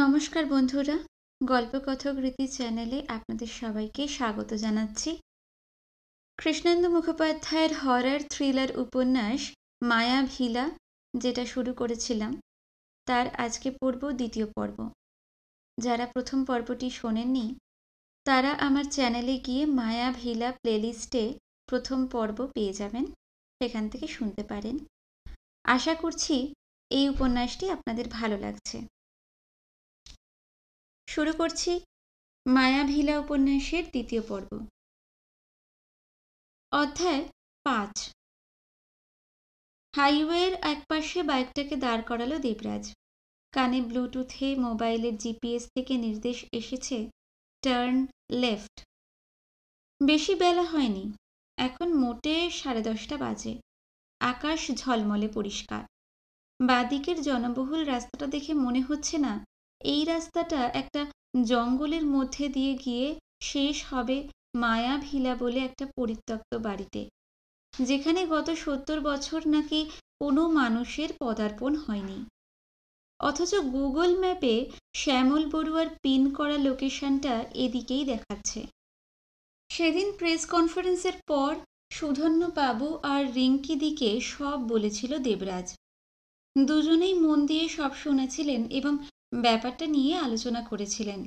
নমস্কার বন্ধুরা গল্পকথক রীতি চ্যানেলে আপনাদের সবাইকে স্বাগত জানাচ্ছি কৃষ্ণেন্দু মুখোপাধ্যায়ের হরার থ্রিলার উপন্যাস মায়া ভিলা যেটা শুরু করেছিলাম তার আজকে পর্ব দ্বিতীয় পর্ব যারা প্রথম পর্বটি শোনেননি তারা আমার চ্যানেলে গিয়ে মায়া ভিলা প্লেলিস্টে প্রথম পর্ব পেয়ে যাবেন সেখান থেকে শুনতে পারেন আশা করছি এই উপন্যাসটি আপনাদের ভালো লাগছে শুরু করছি মায়াভিলা উপন্যাসের দ্বিতীয় পর্ব অধ্যায় পাঁচ হাইওয়ের একপাশে বাইকটাকে দাঁড় করালো দেবরাজ কানে ব্লুটুথে মোবাইলের জিপিএস থেকে নির্দেশ এসেছে টার্ন লেফট বেশি বেলা হয়নি এখন মোটে সাড়ে দশটা বাজে আকাশ ঝলমলে পরিষ্কার বাদিকের জনবহুল রাস্তাটা দেখে মনে হচ্ছে না এই রাস্তাটা একটা জঙ্গলের মধ্যে দিয়ে গিয়ে শেষ হবে মায়া ভিলা বলে একটা পরিত্যক্ত বাড়িতে যেখানে গত সত্তর বছর নাকি কোনো মানুষের পদার্পণ হয়নি অথচ গুগল ম্যাপে শ্যামল বড়ুয়ার পিন করা লোকেশনটা এদিকেই দেখাচ্ছে সেদিন প্রেস কনফারেন্সের পর বাবু আর রিঙ্কি দিকে সব বলেছিল দেবরাজ দুজনেই মন দিয়ে সব শুনেছিলেন এবং ব্যাপারটা নিয়ে আলোচনা করেছিলেন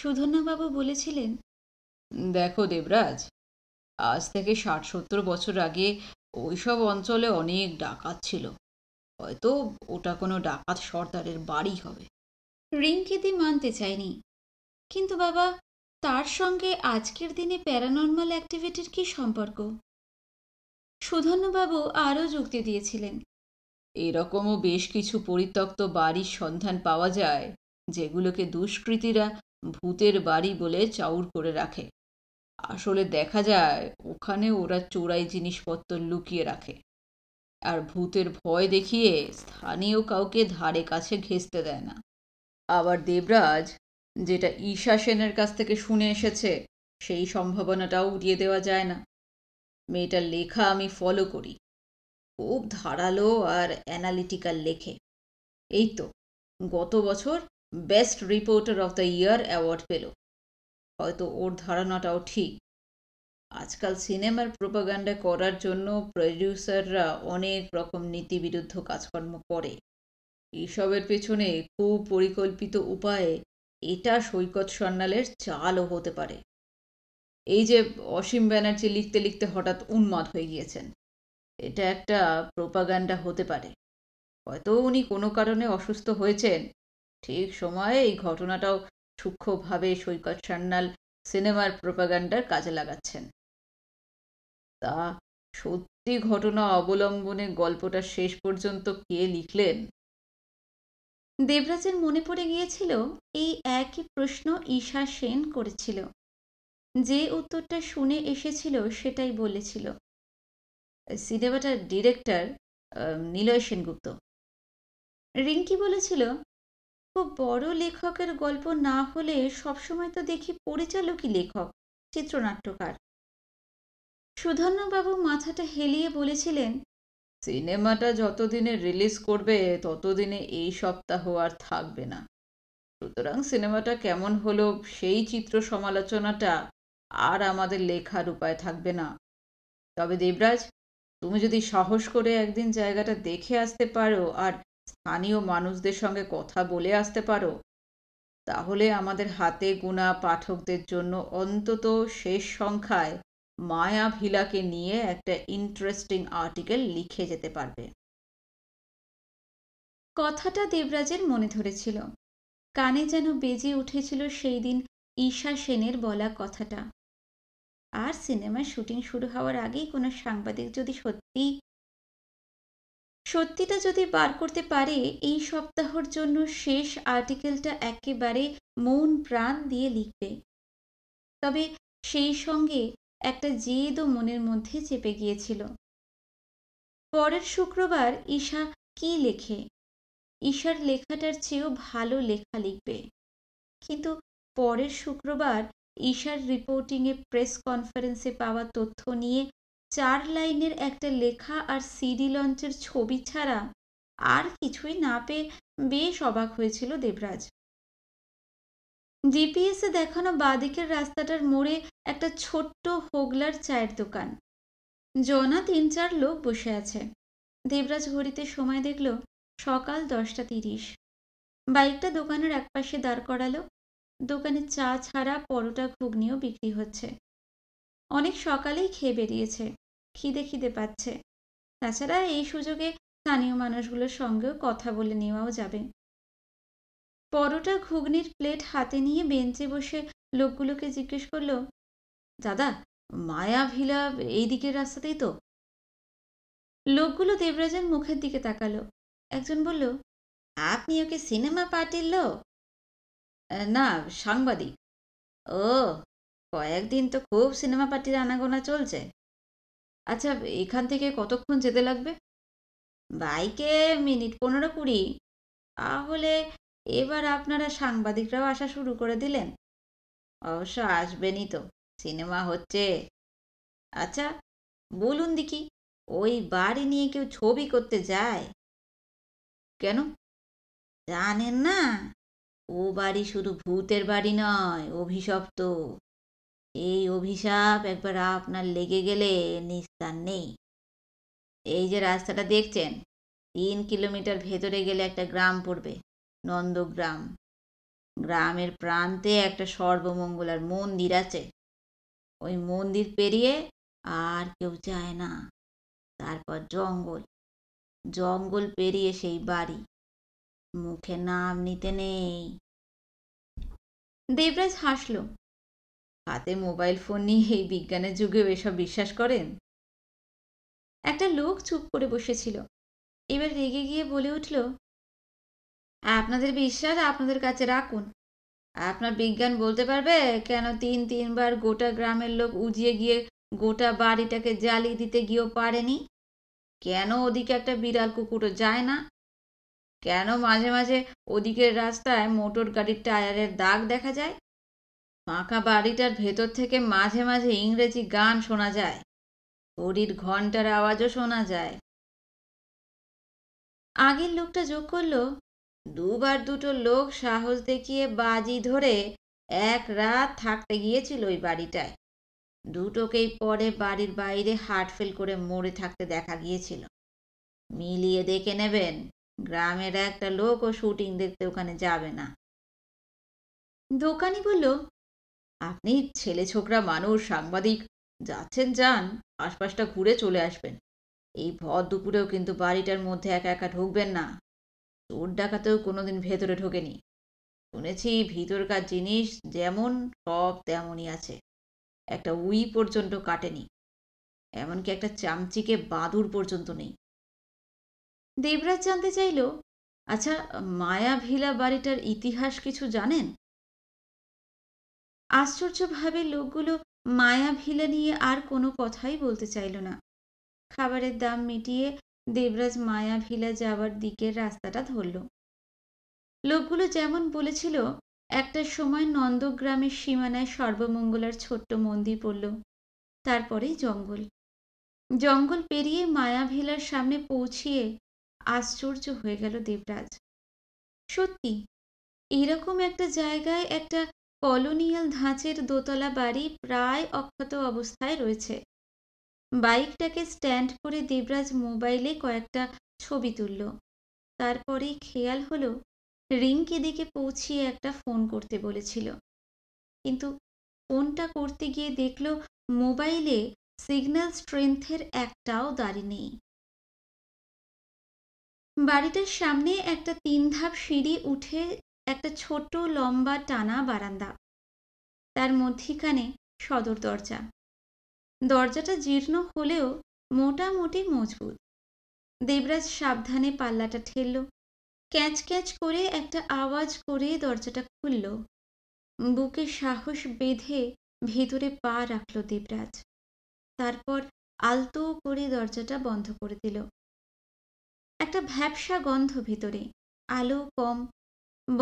সুধন্যাবাবু বলেছিলেন দেখো দেবরাজ আজ থেকে ষাট সত্তর বছর আগে ওইসব অঞ্চলে অনেক ডাকাত ছিল হয়তো ওটা কোনো ডাকাত সর্দারের বাড়ি হবে রিঙ্কিদি মানতে চায়নি কিন্তু বাবা তার সঙ্গে আজকের দিনে প্যারানর্মাল অ্যাক্টিভিটির কি সম্পর্ক সুধন্যবাবু আরও যুক্তি দিয়েছিলেন এরকমও বেশ কিছু পরিত্যক্ত বাড়ির সন্ধান পাওয়া যায় যেগুলোকে দুষ্কৃতীরা ভূতের বাড়ি বলে চাউর করে রাখে আসলে দেখা যায় ওখানে ওরা চোরাই জিনিসপত্র লুকিয়ে রাখে আর ভূতের ভয় দেখিয়ে স্থানীয় কাউকে ধারে কাছে ঘেসতে দেয় না আবার দেবরাজ যেটা ঈশা সেনের কাছ থেকে শুনে এসেছে সেই সম্ভাবনাটাও উড়িয়ে দেওয়া যায় না মেয়েটার লেখা আমি ফলো করি খুব ধারালো আর অ্যানালিটিক্যাল লেখে এই তো গত বছর best reporter of the year award পেল হয়তো ওর ধারণাটাও ঠিক আজকাল সিনেমার প্রোপাগান্ডা করার জন্য প্রডিউসাররা অনেক রকম নীতিবিরুদ্ধ কাজকর্ম করে এসবের পেছনে খুব পরিকল্পিত উপায়ে এটা সৈকত সন্ন্যালের চালও হতে পারে এই যে অসীম ব্যানার্জি লিখতে লিখতে হঠাৎ উন্মাদ হয়ে গিয়েছেন এটা একটা প্রোপাগান্ডা হতে পারে হয়তো উনি কোনো কারণে অসুস্থ হয়েছেন ঠিক সময়ে এই ঘটনাটাও সূক্ষ্মভাবে সৈকত সান্যাল সিনেমার প্রোপাগান্ডার কাজে লাগাচ্ছেন তা সত্যি ঘটনা অবলম্বনে গল্পটা শেষ পর্যন্ত কে লিখলেন দেবরাজের মনে পড়ে গিয়েছিল এই একই প্রশ্ন ঈশা সেন করেছিল যে উত্তরটা শুনে এসেছিল সেটাই বলেছিল সিনেমাটার ডিরেক্টর নিলয় সেনগুপ্ত রিঙ্কি বলেছিল খুব বড় লেখকের গল্প না হলে সবসময় তো দেখি পরিচালকই লেখক চিত্রনাট্যকার সুধন্যবাবু মাথাটা হেলিয়ে বলেছিলেন সিনেমাটা যতদিনে রিলিজ করবে ততদিনে এই সপ্তাহ আর থাকবে না সুতরাং সিনেমাটা কেমন হলো সেই চিত্র সমালোচনাটা আর আমাদের লেখার উপায় থাকবে না তবে দেবরাজ তুমি যদি সাহস করে একদিন জায়গাটা দেখে আসতে পারো আর স্থানীয় মানুষদের সঙ্গে কথা বলে আসতে পারো তাহলে আমাদের হাতে গুনা পাঠকদের জন্য অন্তত শেষ সংখ্যায় মায়া ভিলাকে নিয়ে একটা ইন্টারেস্টিং আর্টিকেল লিখে যেতে পারবে কথাটা দেবরাজের মনে ধরেছিল কানে যেন বেজে উঠেছিল সেই দিন ঈশা সেনের বলা কথাটা আর সিনেমার শুটিং শুরু হওয়ার আগেই কোনো সাংবাদিক যদি সত্যি সত্যিটা যদি বার করতে পারে এই সপ্তাহর জন্য শেষ আর্টিকেলটা একেবারে মন প্রাণ দিয়ে লিখবে তবে সেই সঙ্গে একটা জেদও মনের মধ্যে চেপে গিয়েছিল পরের শুক্রবার ঈশা কি লেখে ঈশার লেখাটার চেয়েও ভালো লেখা লিখবে কিন্তু পরের শুক্রবার ঈশার রিপোর্টিংয়ে প্রেস কনফারেন্সে পাওয়া তথ্য নিয়ে চার লাইনের একটা লেখা আর সিডি লঞ্চের ছবি ছাড়া আর কিছুই না পেয়ে বেশ অবাক হয়েছিল দেবরাজ জিপিএসে দেখানো বাদিকের রাস্তাটার মোড়ে একটা ছোট্ট হোগলার চায়ের দোকান জনা তিন চার লোক বসে আছে দেবরাজ ঘড়িতে সময় দেখল সকাল দশটা তিরিশ বাইকটা দোকানের একপাশে দাঁড় করালো দোকানে চা ছাড়া পরোটা ঘুগনিও বিক্রি হচ্ছে অনেক সকালেই খেয়ে বেরিয়েছে খিদে খিদে পাচ্ছে তাছাড়া এই সুযোগে স্থানীয় মানুষগুলোর সঙ্গেও কথা বলে নেওয়াও যাবে পরোটা ঘুগনির প্লেট হাতে নিয়ে বেঞ্চে বসে লোকগুলোকে জিজ্ঞেস করলো দাদা মায়া ভিলা এই দিকের রাস্তাতেই তো লোকগুলো দেবরাজের মুখের দিকে তাকালো একজন বলল আপনি ওকে সিনেমা পার্টির লোক না সাংবাদিক ও কয়েকদিন তো খুব সিনেমা পার্টির আনাগোনা চলছে আচ্ছা এখান থেকে কতক্ষণ যেতে লাগবে বাইকে মিনিট পনেরো কুড়ি তাহলে এবার আপনারা সাংবাদিকরাও আসা শুরু করে দিলেন অবশ্য আসবেনই তো সিনেমা হচ্ছে আচ্ছা বলুন দেখি ওই বাড়ি নিয়ে কেউ ছবি করতে যায় কেন জানেন না ও বাড়ি শুধু ভূতের বাড়ি নয় অভিশপ্ত এই অভিশাপ একবার আপনার লেগে গেলে নিস্তার নেই এই যে রাস্তাটা দেখছেন তিন কিলোমিটার ভেতরে গেলে একটা গ্রাম পড়বে নন্দগ্রাম গ্রামের প্রান্তে একটা সর্বমঙ্গলার মন্দির আছে ওই মন্দির পেরিয়ে আর কেউ যায় না তারপর জঙ্গল জঙ্গল পেরিয়ে সেই বাড়ি মুখে নাম নিতে নেই দেবরাজ হাসল হাতে মোবাইল ফোন নিয়ে এই বিজ্ঞানের যুগেও এসব বিশ্বাস করেন একটা লোক চুপ করে বসেছিল এবার রেগে গিয়ে বলে উঠল আপনাদের বিশ্বাস আপনাদের কাছে রাখুন আপনার বিজ্ঞান বলতে পারবে কেন তিন তিনবার গোটা গ্রামের লোক উজিয়ে গিয়ে গোটা বাড়িটাকে জ্বালিয়ে দিতে গিয়েও পারেনি কেন ওদিকে একটা বিড়াল কুকুরও যায় না কেন মাঝে মাঝে ওদিকের রাস্তায় মোটর গাড়ির টায়ারের দাগ দেখা যায় ফাঁকা বাড়িটার ভেতর থেকে মাঝে মাঝে ইংরেজি গান শোনা যায় ঘড়ির ঘন্টার আওয়াজও শোনা যায় আগের লোকটা যোগ করলো দুবার দুটো লোক সাহস দেখিয়ে বাজি ধরে এক রাত থাকতে গিয়েছিল ওই বাড়িটায় দুটোকেই পরে বাড়ির বাইরে হার্টফেল করে মরে থাকতে দেখা গিয়েছিল মিলিয়ে দেখে নেবেন গ্রামের একটা লোক ও শুটিং দেখতে ওখানে যাবে না দোকানি বলল আপনি ছেলে ছোকরা মানুষ সাংবাদিক যাচ্ছেন যান আশপাশটা ঘুরে চলে আসবেন এই ভর দুপুরেও কিন্তু বাড়িটার মধ্যে একা একা ঢুকবেন না চোর ডাকাতেও কোনোদিন ভেতরে ঢোকেনি শুনেছি ভিতরকার জিনিস যেমন সব তেমনই আছে একটা উই পর্যন্ত কাটেনি এমনকি একটা চামচিকে বাদুর পর্যন্ত নেই দেবরাজ জানতে চাইল আচ্ছা মায়া ভিলা বাড়িটার ইতিহাস কিছু জানেন আশ্চর্যভাবে লোকগুলো মায়া ভিলা নিয়ে আর কোনো কথাই বলতে চাইল না খাবারের দাম মিটিয়ে দেবরাজ মায়া ভিলা যাওয়ার দিকের রাস্তাটা ধরল লোকগুলো যেমন বলেছিল একটা সময় নন্দগ্রামের সীমানায় সর্বমঙ্গলার ছোট্ট মন্দির পড়ল তারপরেই জঙ্গল জঙ্গল পেরিয়ে মায়াভিলার সামনে পৌঁছিয়ে আশ্চর্য হয়ে গেল দেবরাজ সত্যি এইরকম একটা জায়গায় একটা কলোনিয়াল ধাঁচের দোতলা বাড়ি প্রায় অক্ষত অবস্থায় রয়েছে বাইকটাকে স্ট্যান্ড করে দেবরাজ মোবাইলে কয়েকটা ছবি তুলল তারপরেই খেয়াল হলো রিঙ্কি দিকে পৌঁছিয়ে একটা ফোন করতে বলেছিল কিন্তু ফোনটা করতে গিয়ে দেখল মোবাইলে সিগন্যাল স্ট্রেংথের একটাও দাঁড়ি নেই বাড়িটার সামনে একটা তিন ধাপ সিঁড়ি উঠে একটা ছোট লম্বা টানা বারান্দা তার মধ্যিখানে সদর দরজা দরজাটা জীর্ণ হলেও মোটামুটি মজবুত দেবরাজ সাবধানে পাল্লাটা ঠেলল ক্যাচ ক্যাচ করে একটা আওয়াজ করে দরজাটা খুলল বুকে সাহস বেঁধে ভেতরে পা রাখল দেবরাজ তারপর আলতো করে দরজাটা বন্ধ করে দিল একটা ভ্যাবসা গন্ধ ভেতরে আলো কম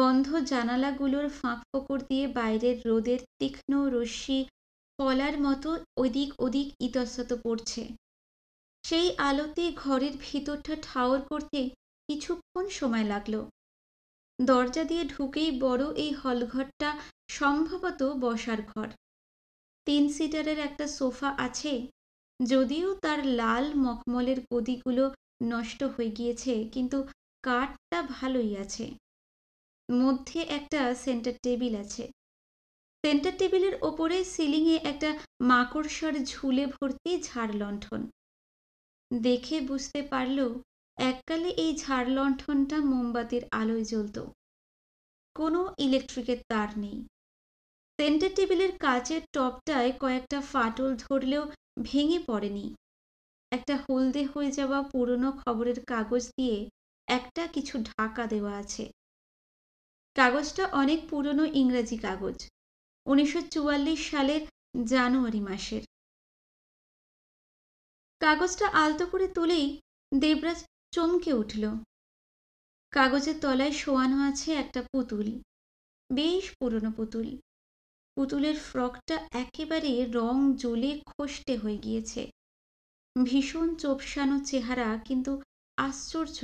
বন্ধ জানালাগুলোর ফাঁক ফোকর দিয়ে বাইরের রোদের তীক্ষ্ণ রশ্মি কলার মতো ওদিক ওদিক ইতস্তত পড়ছে সেই আলোতে ঘরের ভিতরটা ঠাওর করতে কিছুক্ষণ সময় লাগলো দরজা দিয়ে ঢুকেই বড় এই হলঘরটা সম্ভবত বসার ঘর তিন সিটারের একটা সোফা আছে যদিও তার লাল মখমলের গদিগুলো নষ্ট হয়ে গিয়েছে কিন্তু কাঠটা ভালোই আছে মধ্যে একটা সেন্টার টেবিল আছে সেন্টার টেবিলের ওপরে সিলিংয়ে একটা মাকড়সার ঝুলে ভর্তি ঝাড় লণ্ঠন দেখে বুঝতে পারল এককালে এই ঝাড় লণ্ঠনটা মোমবাতির আলোয় জ্বলত কোনো ইলেকট্রিকের তার নেই সেন্টার টেবিলের কাচের টপটায় কয়েকটা ফাটল ধরলেও ভেঙে পড়েনি একটা হলদে হয়ে যাওয়া পুরনো খবরের কাগজ দিয়ে একটা কিছু ঢাকা দেওয়া আছে কাগজটা অনেক পুরনো ইংরেজি কাগজ উনিশশো সালের জানুয়ারি মাসের কাগজটা আলতো করে তুলেই দেবরাজ চমকে উঠল কাগজের তলায় শোয়ানো আছে একটা পুতুল বেশ পুরনো পুতুল পুতুলের ফ্রকটা একেবারে রং জ্বলে খসটে হয়ে গিয়েছে ভীষণ চোপসানো চেহারা কিন্তু আশ্চর্য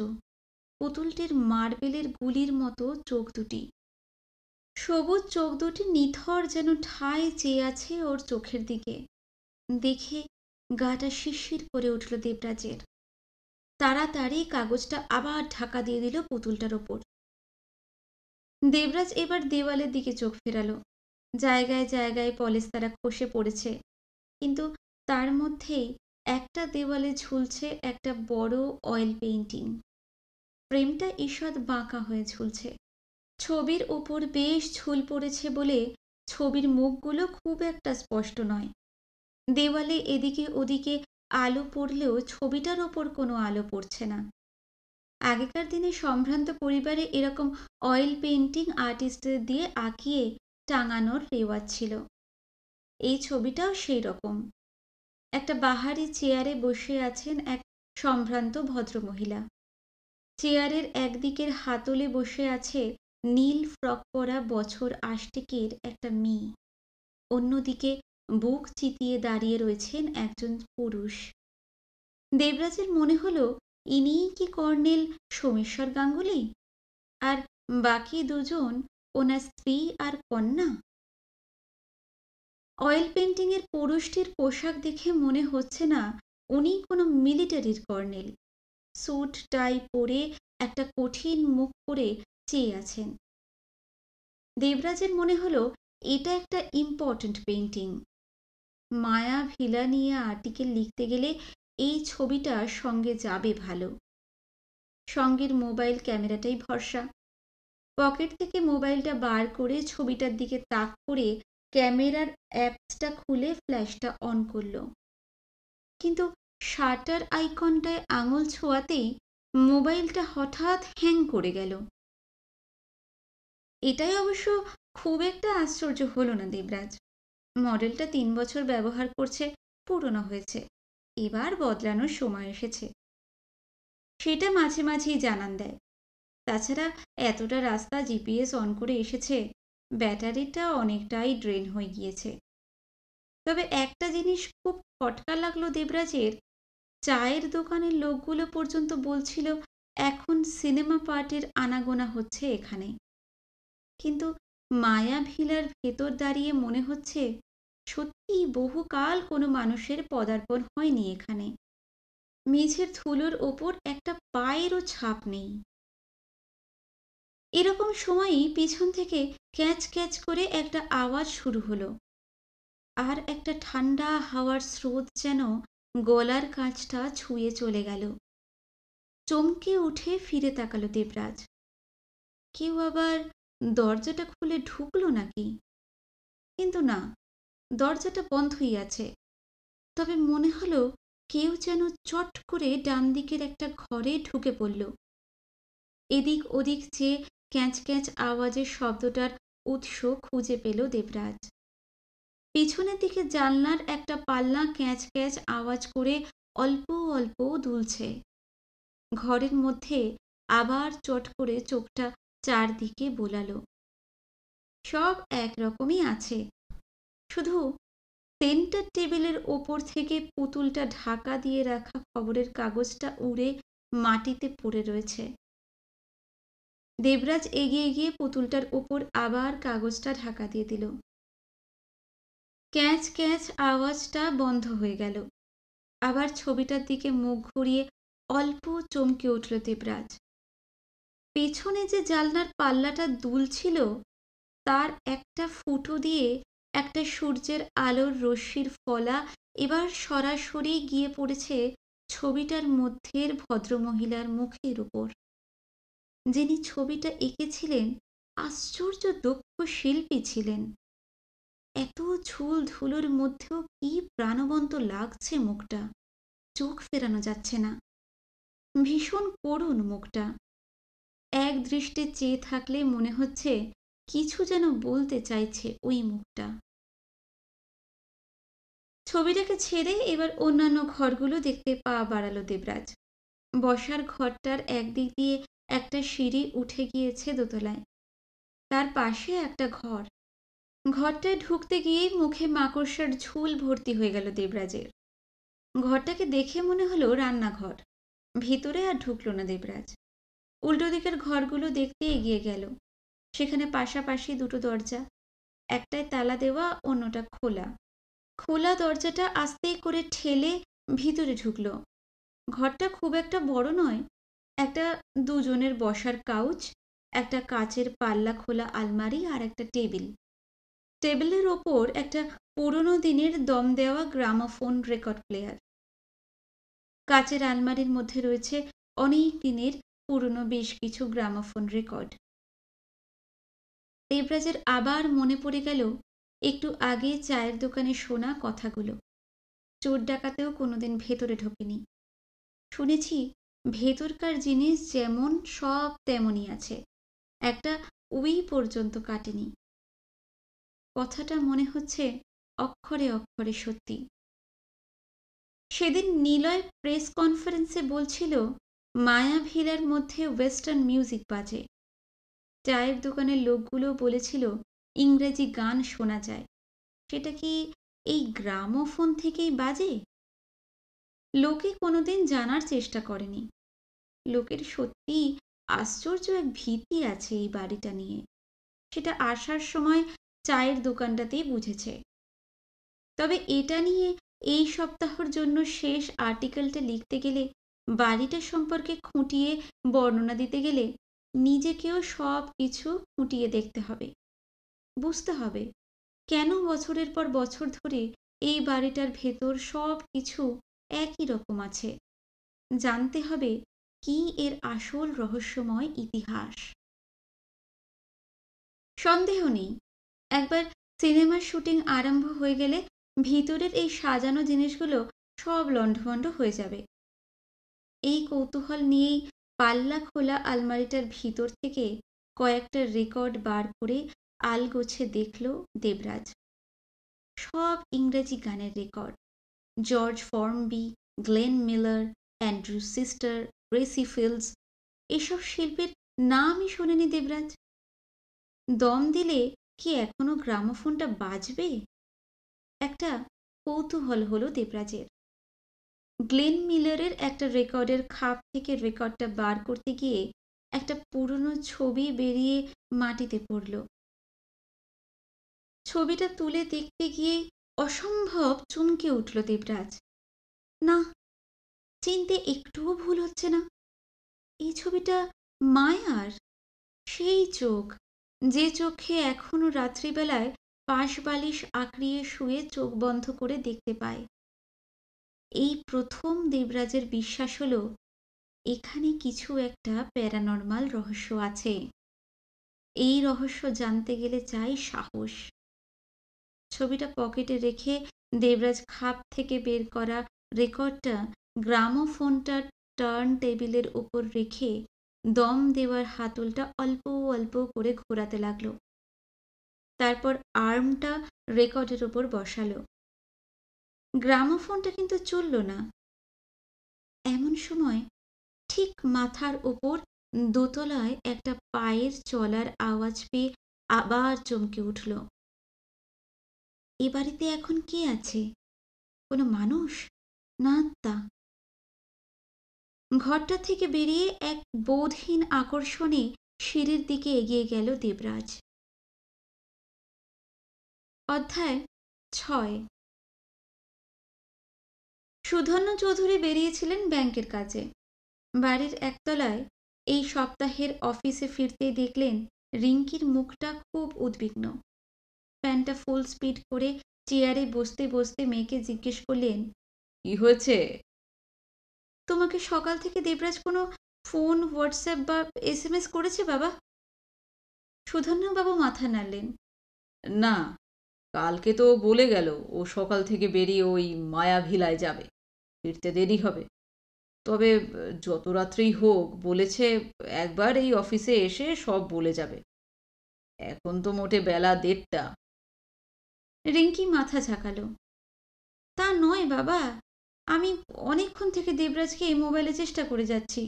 পুতুলটির মার্বেলের গুলির মতো চোখ দুটি সবুজ চোখ দুটি নিথর যেন ঠায় চেয়ে আছে ওর চোখের দিকে দেখে গাটা শিরশির করে উঠল দেবরাজের তাড়াতাড়ি কাগজটা আবার ঢাকা দিয়ে দিল পুতুলটার ওপর দেবরাজ এবার দেওয়ালের দিকে চোখ ফেরালো জায়গায় জায়গায় তারা খসে পড়েছে কিন্তু তার মধ্যেই একটা দেওয়ালে ঝুলছে একটা বড় অয়েল পেইন্টিং ফ্রেমটা ঈষৎ বাঁকা হয়ে ঝুলছে ছবির ওপর বেশ ঝুল পড়েছে বলে ছবির মুখগুলো খুব একটা স্পষ্ট নয় দেওয়ালে এদিকে ওদিকে আলো পড়লেও ছবিটার ওপর কোনো আলো পড়ছে না আগেকার দিনে সম্ভ্রান্ত পরিবারে এরকম অয়েল পেন্টিং আর্টিস্টদের দিয়ে আঁকিয়ে টাঙানোর রেওয়াজ ছিল এই ছবিটাও সেই রকম একটা বাহারি চেয়ারে বসে আছেন এক সম্ভ্রান্ত ভদ্রমহিলা চেয়ারের একদিকের হাতলে বসে আছে নীল ফ্রক পরা বছর আষ্টিকের একটা মেয়ে অন্যদিকে বুক চিতিয়ে দাঁড়িয়ে রয়েছেন একজন পুরুষ দেবরাজের মনে হলো ইনিই কি কর্নেল সোমেশ্বর গাঙ্গুলি আর বাকি দুজন ওনার স্ত্রী আর কন্যা অয়েল পেন্টিংয়ের পুরুষটির পোশাক দেখে মনে হচ্ছে না উনি কোনো মিলিটারির কর্নেল স্যুট টাই পরে একটা কঠিন মুখ করে চেয়ে আছেন দেবরাজের মনে হলো এটা একটা ইম্পর্ট্যান্ট পেন্টিং মায়া ভিলা নিয়ে আর্টিকেল লিখতে গেলে এই ছবিটা সঙ্গে যাবে ভালো সঙ্গের মোবাইল ক্যামেরাটাই ভরসা পকেট থেকে মোবাইলটা বার করে ছবিটার দিকে তাক করে ক্যামেরার অ্যাপসটা খুলে ফ্ল্যাশটা অন করলো কিন্তু শাটার আইকনটায় আঙুল ছোঁয়াতেই মোবাইলটা হঠাৎ হ্যাং করে গেল এটাই অবশ্য খুব একটা আশ্চর্য হলো না দেবরাজ মডেলটা তিন বছর ব্যবহার করছে পুরনো হয়েছে এবার বদলানোর সময় এসেছে সেটা মাঝে মাঝেই জানান দেয় তাছাড়া এতটা রাস্তা জিপিএস অন করে এসেছে ব্যাটারিটা অনেকটাই ড্রেন হয়ে গিয়েছে তবে একটা জিনিস খুব খটকা লাগলো দেবরাজের চায়ের দোকানের লোকগুলো পর্যন্ত বলছিল এখন সিনেমা পার্টের আনাগোনা হচ্ছে এখানে কিন্তু মায়া ভিলার ভেতর দাঁড়িয়ে মনে হচ্ছে সত্যি বহুকাল কোনো মানুষের পদার্পণ হয়নি এখানে মেঝের ধুলোর ওপর একটা পায়েরও ছাপ নেই এরকম সময়ই পিছন থেকে ক্যাচ ক্যাচ করে একটা আওয়াজ শুরু হলো আর একটা ঠান্ডা হাওয়ার স্রোত যেন গলার কাঁচটা ছুঁয়ে চলে গেল চমকে উঠে ফিরে তাকালো দেবরাজ কেউ আবার দরজাটা খুলে ঢুকলো নাকি কিন্তু না দরজাটা বন্ধই আছে তবে মনে হলো কেউ যেন চট করে ডান দিকের একটা ঘরে ঢুকে পড়ল এদিক ওদিক চেয়ে ক্যাঁচ ক্যাঁচ আওয়াজের শব্দটার উৎস খুঁজে পেল দেবরাজ পেছনের দিকে জানলার একটা পাল্লা ক্যাঁচ ক্যাঁচ আওয়াজ করে অল্প অল্প দুলছে ঘরের মধ্যে আবার চট করে চোখটা চারদিকে বোলাল সব একরকমই আছে শুধু সেন্টার টেবিলের ওপর থেকে পুতুলটা ঢাকা দিয়ে রাখা খবরের কাগজটা উড়ে মাটিতে পড়ে রয়েছে দেবরাজ এগিয়ে গিয়ে পুতুলটার উপর আবার কাগজটা ঢাকা দিয়ে দিল ক্যাঁচ ক্যাঁচ আওয়াজটা বন্ধ হয়ে গেল আবার ছবিটার দিকে মুখ ঘুরিয়ে অল্প চমকে উঠল দেবরাজ পেছনে যে জালনার পাল্লাটা দুলছিল তার একটা ফুটো দিয়ে একটা সূর্যের আলোর রশ্মির ফলা এবার সরাসরি গিয়ে পড়েছে ছবিটার মধ্যের ভদ্রমহিলার মুখের উপর যিনি ছবিটা এঁকেছিলেন আশ্চর্য দক্ষ শিল্পী ছিলেন এত ঝুল ধুলোর মধ্যেও কি প্রাণবন্ত লাগছে মুখটা চোখ ফেরানো যাচ্ছে না ভীষণ করুণ মুখটা এক দৃষ্টে চেয়ে থাকলে মনে হচ্ছে কিছু যেন বলতে চাইছে ওই মুখটা ছবিটাকে ছেড়ে এবার অন্যান্য ঘরগুলো দেখতে পা বাড়ালো দেবরাজ বসার ঘরটার একদিক দিয়ে একটা সিঁড়ি উঠে গিয়েছে দোতলায় তার পাশে একটা ঘর ঘরটায় ঢুকতে গিয়েই মুখে মাকড়সার ঝুল ভর্তি হয়ে গেল দেবরাজের ঘরটাকে দেখে মনে হলো রান্নাঘর ভিতরে আর ঢুকলো না দেবরাজ উল্টো দিকের ঘরগুলো দেখতে এগিয়ে গেল সেখানে পাশাপাশি দুটো দরজা একটায় তালা দেওয়া অন্যটা খোলা খোলা দরজাটা আস্তে করে ঠেলে ভিতরে ঢুকলো ঘরটা খুব একটা বড় নয় একটা দুজনের বসার কাউচ একটা কাচের পাল্লা খোলা আলমারি আর একটা টেবিল টেবিলের ওপর একটা পুরনো দিনের দম দেওয়া গ্রামাফোন রেকর্ড প্লেয়ার কাচের আলমারির মধ্যে রয়েছে অনেক দিনের পুরনো বেশ কিছু গ্রামাফোন রেকর্ড দেবরাজের আবার মনে পড়ে গেল একটু আগে চায়ের দোকানে শোনা কথাগুলো চোর ডাকাতেও কোনোদিন ভেতরে ঢোকেনি শুনেছি ভেতরকার জিনিস যেমন সব তেমনই আছে একটা উই পর্যন্ত কাটেনি কথাটা মনে হচ্ছে অক্ষরে অক্ষরে সত্যি সেদিন নিলয় প্রেস কনফারেন্সে বলছিল মায়া ভিলার মধ্যে ওয়েস্টার্ন মিউজিক বাজে চায়ের দোকানের লোকগুলো বলেছিল ইংরেজি গান শোনা যায় সেটা কি এই গ্রামোফোন থেকেই বাজে লোকে কোনোদিন জানার চেষ্টা করেনি লোকের সত্যিই আশ্চর্য এক ভীতি আছে এই বাড়িটা নিয়ে সেটা আসার সময় চায়ের দোকানটাতেই বুঝেছে তবে এটা নিয়ে এই সপ্তাহর জন্য শেষ আর্টিকেলটা লিখতে গেলে বাড়িটা সম্পর্কে খুঁটিয়ে বর্ণনা দিতে গেলে নিজেকেও সব কিছু খুঁটিয়ে দেখতে হবে বুঝতে হবে কেন বছরের পর বছর ধরে এই বাড়িটার ভেতর সব কিছু একই রকম আছে জানতে হবে কি এর আসল রহস্যময় ইতিহাস সন্দেহ নেই একবার সিনেমার শুটিং আরম্ভ হয়ে গেলে ভিতরের এই সাজানো জিনিসগুলো সব লণ্ডভণ্ড হয়ে যাবে এই কৌতূহল নিয়েই পাল্লা খোলা আলমারিটার ভিতর থেকে কয়েকটা রেকর্ড বার করে আলগোছে দেখল দেবরাজ সব ইংরেজি গানের record George Formby Glenn Miller Andrew sister Gracie Fields এসব শিল্পের নামই শোনেনি দেবরাজ দম দিলে কি এখনো গ্রামোফোনটা বাজবে একটা কৌতূহল হলো দেবরাজের গ্লেন মিলারের একটা রেকর্ডের খাপ থেকে রেকর্ডটা বার করতে গিয়ে একটা পুরনো ছবি বেরিয়ে মাটিতে পড়ল ছবিটা তুলে দেখতে গিয়ে অসম্ভব চমকে উঠল দেবরাজ না চিনতে একটুও ভুল হচ্ছে না এই ছবিটা মায়ার সেই চোখ যে চোখে এখনো রাত্রিবেলায় পাশ বালিশ আঁকড়িয়ে শুয়ে চোখ বন্ধ করে দেখতে পায় এই প্রথম দেবরাজের বিশ্বাস হল এখানে কিছু একটা প্যারানর্মাল রহস্য আছে এই রহস্য জানতে গেলে চাই সাহস ছবিটা পকেটে রেখে দেবরাজ খাপ থেকে বের করা রেকর্ডটা গ্রামোফোনটা টার্ন টেবিলের ওপর রেখে দম দেওয়ার হাতলটা অল্প অল্প করে ঘোরাতে লাগলো তারপর আর্মটা রেকর্ডের ওপর বসালো গ্রামোফোনটা কিন্তু চলল না এমন সময় ঠিক মাথার ওপর দোতলায় একটা পায়ের চলার আওয়াজ পেয়ে আবার চমকে উঠল এ বাড়িতে এখন কে আছে কোনো মানুষ না তা ঘরটা থেকে বেরিয়ে এক বোধহীন আকর্ষণে সিঁড়ির দিকে এগিয়ে গেল দেবরাজ অধ্যায় ছয় সুধন্য চৌধুরী বেরিয়েছিলেন ব্যাংকের কাজে বাড়ির একতলায় এই সপ্তাহের অফিসে ফিরতে দেখলেন রিঙ্কির মুখটা খুব উদ্বিগ্ন প্যান্টটা ফুল স্পিড করে চেয়ারে বসতে বসতে মেয়েকে জিজ্ঞেস করলেন কি হয়েছে তোমাকে সকাল থেকে দেবরাজ কোনো ফোন হোয়াটসঅ্যাপ বা এস এম এস করেছে বাবা সুধন্যবাবু মাথা নাড়লেন না কালকে তো বলে গেল ও সকাল থেকে বেরিয়ে ওই মায়াভিলায় যাবে ফিরতে দেরি হবে তবে যত রাত্রেই হোক বলেছে একবার এই অফিসে এসে সব বলে যাবে এখন তো মোটে বেলা দেড়টা রিঙ্কি মাথা ঝাঁকালো তা নয় বাবা আমি অনেকক্ষণ থেকে দেবরাজকে এই মোবাইলে চেষ্টা করে যাচ্ছি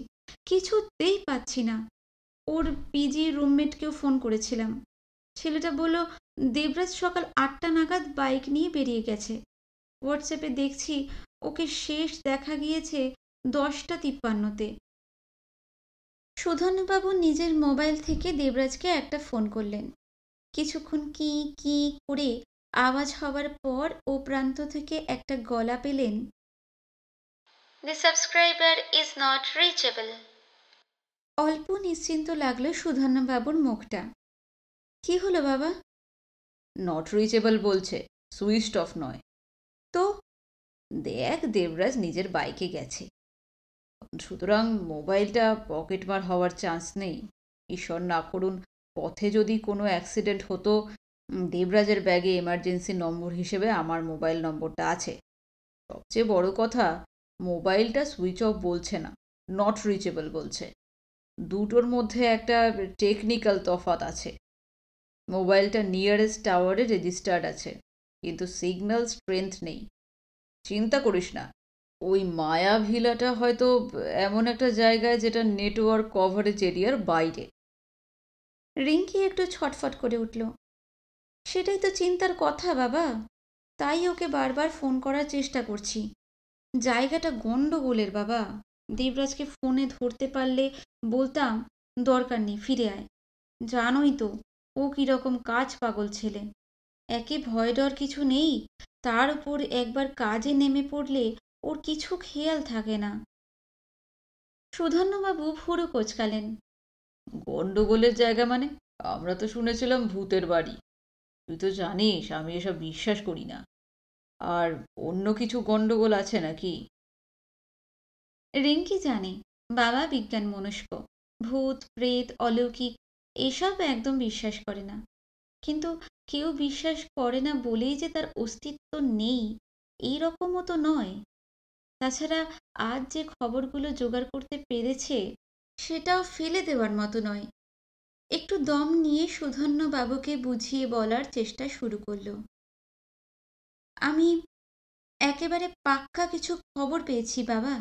কিছুতেই পাচ্ছি না ওর পিজি রুমমেটকেও ফোন করেছিলাম ছেলেটা বলল দেবরাজ সকাল আটটা নাগাদ বাইক নিয়ে বেরিয়ে গেছে হোয়াটসঅ্যাপে দেখছি ওকে শেষ দেখা গিয়েছে দশটা তিপ্পান্নতে সুধন্যবাবু নিজের মোবাইল থেকে দেবরাজকে একটা ফোন করলেন কিছুক্ষণ কি কি করে আওয়াজ হওয়ার পর ও প্রান্ত থেকে একটা গলা পেলেন the subscriber is not reachable অল্প নিশ্চিন্ত লাগলো সুধান্যবাবুর মুখটা কি হলো বাবা নট রিচেবল বলছে সুইচড অফ নয় তো দেখ দেবরাজ নিজের বাইকে গেছে সুতরাং মোবাইলটা পকেটমার হওয়ার চান্স নেই ঈশ্বর না করুন পথে যদি কোনো অ্যাক্সিডেন্ট হতো দেবরাজের ব্যাগে এমার্জেন্সি নম্বর হিসেবে আমার মোবাইল নম্বরটা আছে সবচেয়ে বড় কথা মোবাইলটা সুইচ অফ বলছে না নট রিচেবল বলছে দুটোর মধ্যে একটা টেকনিক্যাল তফাত আছে মোবাইলটা নিয়ারেস্ট টাওয়ারে রেজিস্টার্ড আছে কিন্তু সিগন্যাল স্ট্রেংথ নেই চিন্তা করিস না ওই মায়া ভিলাটা হয়তো এমন একটা জায়গায় যেটা নেটওয়ার্ক কভারেজ এরিয়ার বাইরে রিঙ্কি একটু ছটফট করে উঠল সেটাই তো চিন্তার কথা বাবা তাই ওকে বারবার ফোন করার চেষ্টা করছি জায়গাটা গন্ডগোলের বাবা দেবরাজকে ফোনে ধরতে পারলে বলতাম দরকার নেই ফিরে আয় জানোই তো ও কীরকম কাজ পাগল ছেলে একে ভয় ডর কিছু নেই তার উপর একবার কাজে নেমে পড়লে ওর কিছু খেয়াল থাকে না সুধন্যবাবু ফুরু কোচকালেন গন্ডগোলের জায়গা মানে আমরা তো শুনেছিলাম ভূতের বাড়ি তুই তো জানিস আমি এসব বিশ্বাস করি না আর অন্য কিছু গণ্ডগোল আছে নাকি রিঙ্কি জানে বাবা বিজ্ঞান মনস্ক ভূত প্রেত অলৌকিক এসব একদম বিশ্বাস করে না কিন্তু কেউ বিশ্বাস করে না বলেই যে তার অস্তিত্ব নেই এই রকমও তো নয় তাছাড়া আজ যে খবরগুলো জোগাড় করতে পেরেছে সেটাও ফেলে দেওয়ার মতো নয় একটু দম নিয়ে সুধন্য বাবুকে বুঝিয়ে বলার চেষ্টা শুরু করলো আমি একেবারে পাক্কা কিছু খবর পেয়েছি বাবা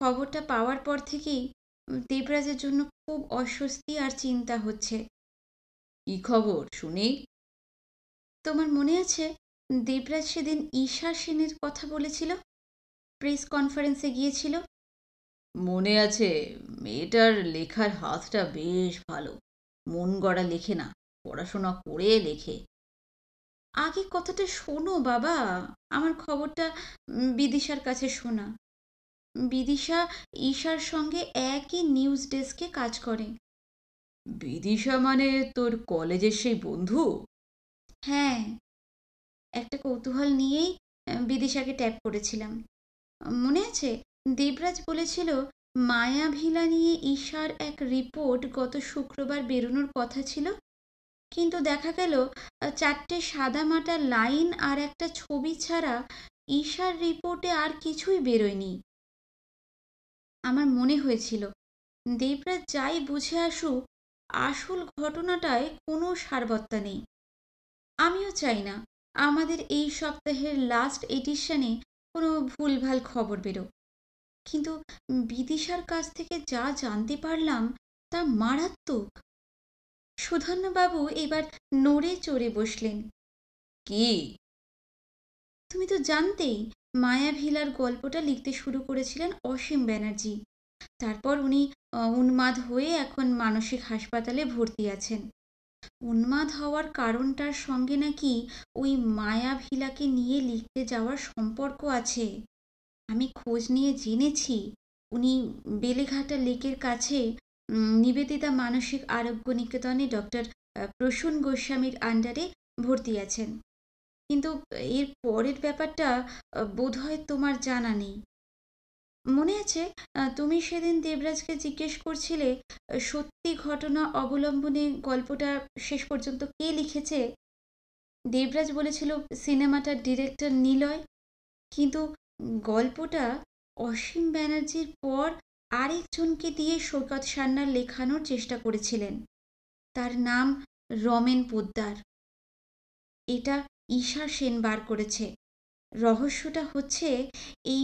খবরটা পাওয়ার পর থেকেই দেবরাজের জন্য খুব অস্বস্তি আর চিন্তা হচ্ছে কি খবর শুনি তোমার মনে আছে দেবরাজ সেদিন ঈশা সেনের কথা বলেছিল প্রেস কনফারেন্সে গিয়েছিল মনে আছে মেয়েটার লেখার হাতটা বেশ ভালো মন গড়া লেখে না পড়াশোনা করে লেখে আগে কথাটা শোনো বাবা আমার খবরটা বিদিশার কাছে শোনা বিদিশা ঈশার সঙ্গে একই নিউজ ডেস্কে কাজ করে বিদিশা মানে তোর কলেজের সেই বন্ধু হ্যাঁ একটা কৌতূহল নিয়েই বিদিশাকে ট্যাপ করেছিলাম মনে আছে দেবরাজ বলেছিল মায়াভিলা নিয়ে ঈশার এক রিপোর্ট গত শুক্রবার বেরোনোর কথা ছিল কিন্তু দেখা গেল চারটে সাদা মাটা লাইন আর একটা ছবি ছাড়া ঈশার রিপোর্টে আর কিছুই বেরোয়নি আমার মনে হয়েছিল দেবরা যাই বুঝে আসুক আসল ঘটনাটায় কোনো সারবত্তা নেই আমিও চাই না আমাদের এই সপ্তাহের লাস্ট এডিশনে কোনো ভুলভাল খবর বেরো কিন্তু বিদিশার কাছ থেকে যা জানতে পারলাম তা মারাত্মক সুধন্যবাবু এবার নড়ে চড়ে বসলেন কি তুমি তো জানতেই মায়া ভিলার গল্পটা লিখতে শুরু করেছিলেন অসীম ব্যানার্জি তারপর উনি উন্মাদ হয়ে এখন মানসিক হাসপাতালে ভর্তি আছেন উন্মাদ হওয়ার কারণটার সঙ্গে নাকি ওই মায়া ভিলাকে নিয়ে লিখতে যাওয়ার সম্পর্ক আছে আমি খোঁজ নিয়ে জেনেছি উনি বেলেঘাটা লেকের কাছে নিবেদিতা মানসিক আরোগ্য নিকেতনে ডক্টর প্রসূন গোস্বামীর আন্ডারে ভর্তি আছেন কিন্তু এর পরের ব্যাপারটা বোধহয় তোমার জানা নেই মনে আছে তুমি সেদিন দেবরাজকে জিজ্ঞেস করছিলে সত্যি ঘটনা অবলম্বনে গল্পটা শেষ পর্যন্ত কে লিখেছে দেবরাজ বলেছিল সিনেমাটার ডিরেক্টর নিলয় কিন্তু গল্পটা অসীম ব্যানার্জির পর আরেকজনকে দিয়ে সৈকত সান্যাল লেখানোর চেষ্টা করেছিলেন তার নাম রমেন পোদ্দার এটা ঈশা সেন বার করেছে রহস্যটা হচ্ছে এই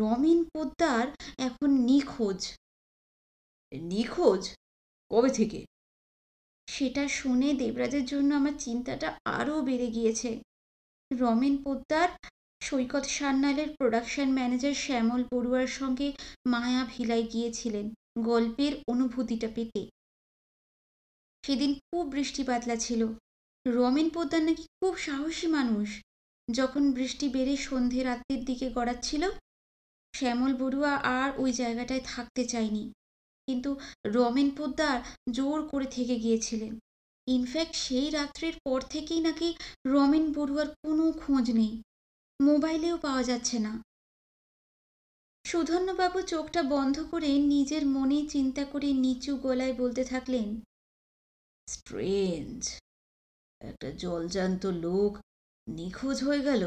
রমেন পোদ্দার এখন নিখোঁজ নিখোঁজ কবে থেকে সেটা শুনে দেবরাজের জন্য আমার চিন্তাটা আরও বেড়ে গিয়েছে রমেন পোদ্দার সৈকত সান্যালের প্রোডাকশন ম্যানেজার শ্যামল বড়ুয়ার সঙ্গে মায়া ভিলাই গিয়েছিলেন গল্পের অনুভূতিটা পেতে সেদিন খুব বৃষ্টি ছিল রমেন পোদ্দার নাকি খুব সাহসী মানুষ যখন বৃষ্টি বেড়ে সন্ধে রাত্রির দিকে গড়াচ্ছিল শ্যামল বড়ুয়া আর ওই জায়গাটায় থাকতে চায়নি কিন্তু রমেন পোদ্দার জোর করে থেকে গিয়েছিলেন ইনফ্যাক্ট সেই রাত্রির পর থেকেই নাকি রমেন বড়ুয়ার কোনো খোঁজ নেই মোবাইলেও পাওয়া যাচ্ছে না সুধন্যবাবু চোখটা বন্ধ করে নিজের মনে চিন্তা করে নিচু গলায় বলতে থাকলেন স্ট্রেঞ্জ একটা জলজান্ত লোক নিখোঁজ হয়ে গেল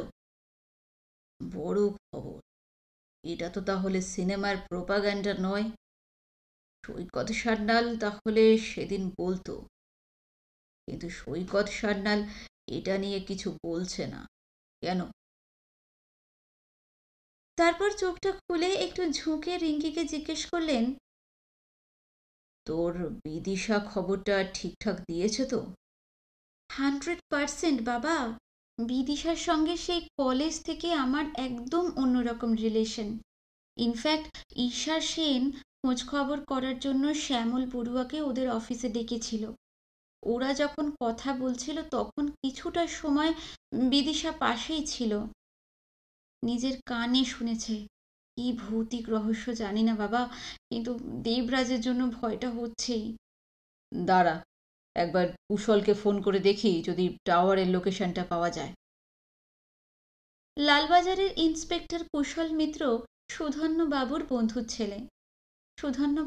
বড় খবর এটা তো তাহলে সিনেমার প্রোপাগ্যান্ডা নয় সৈকত সান্যাল তাহলে সেদিন বলতো কিন্তু সৈকত সান্যাল এটা নিয়ে কিছু বলছে না কেন তারপর চোখটা খুলে একটু ঝুঁকে রিঙ্কিকে জিজ্ঞেস করলেন তোর বিদিশা খবরটা ঠিকঠাক দিয়েছে তো হান্ড্রেড পারসেন্ট বাবা বিদিশার সঙ্গে সেই কলেজ থেকে আমার একদম অন্যরকম রিলেশন ইনফ্যাক্ট ঈশা সেন খোঁজখবর করার জন্য শ্যামল বডুয়াকে ওদের অফিসে ডেকেছিল ওরা যখন কথা বলছিল তখন কিছুটা সময় বিদিশা পাশেই ছিল নিজের কানে শুনেছে কি ভৌতিক রহস্য জানি না বাবা কিন্তু দেবরাজের জন্য ভয়টা হচ্ছেই দাঁড়া একবার কুশলকে ফোন করে দেখি যদি টাওয়ারের লোকেশনটা পাওয়া যায় লালবাজারের ইন্সপেক্টর কুশল মিত্র বাবুর বন্ধুর ছেলে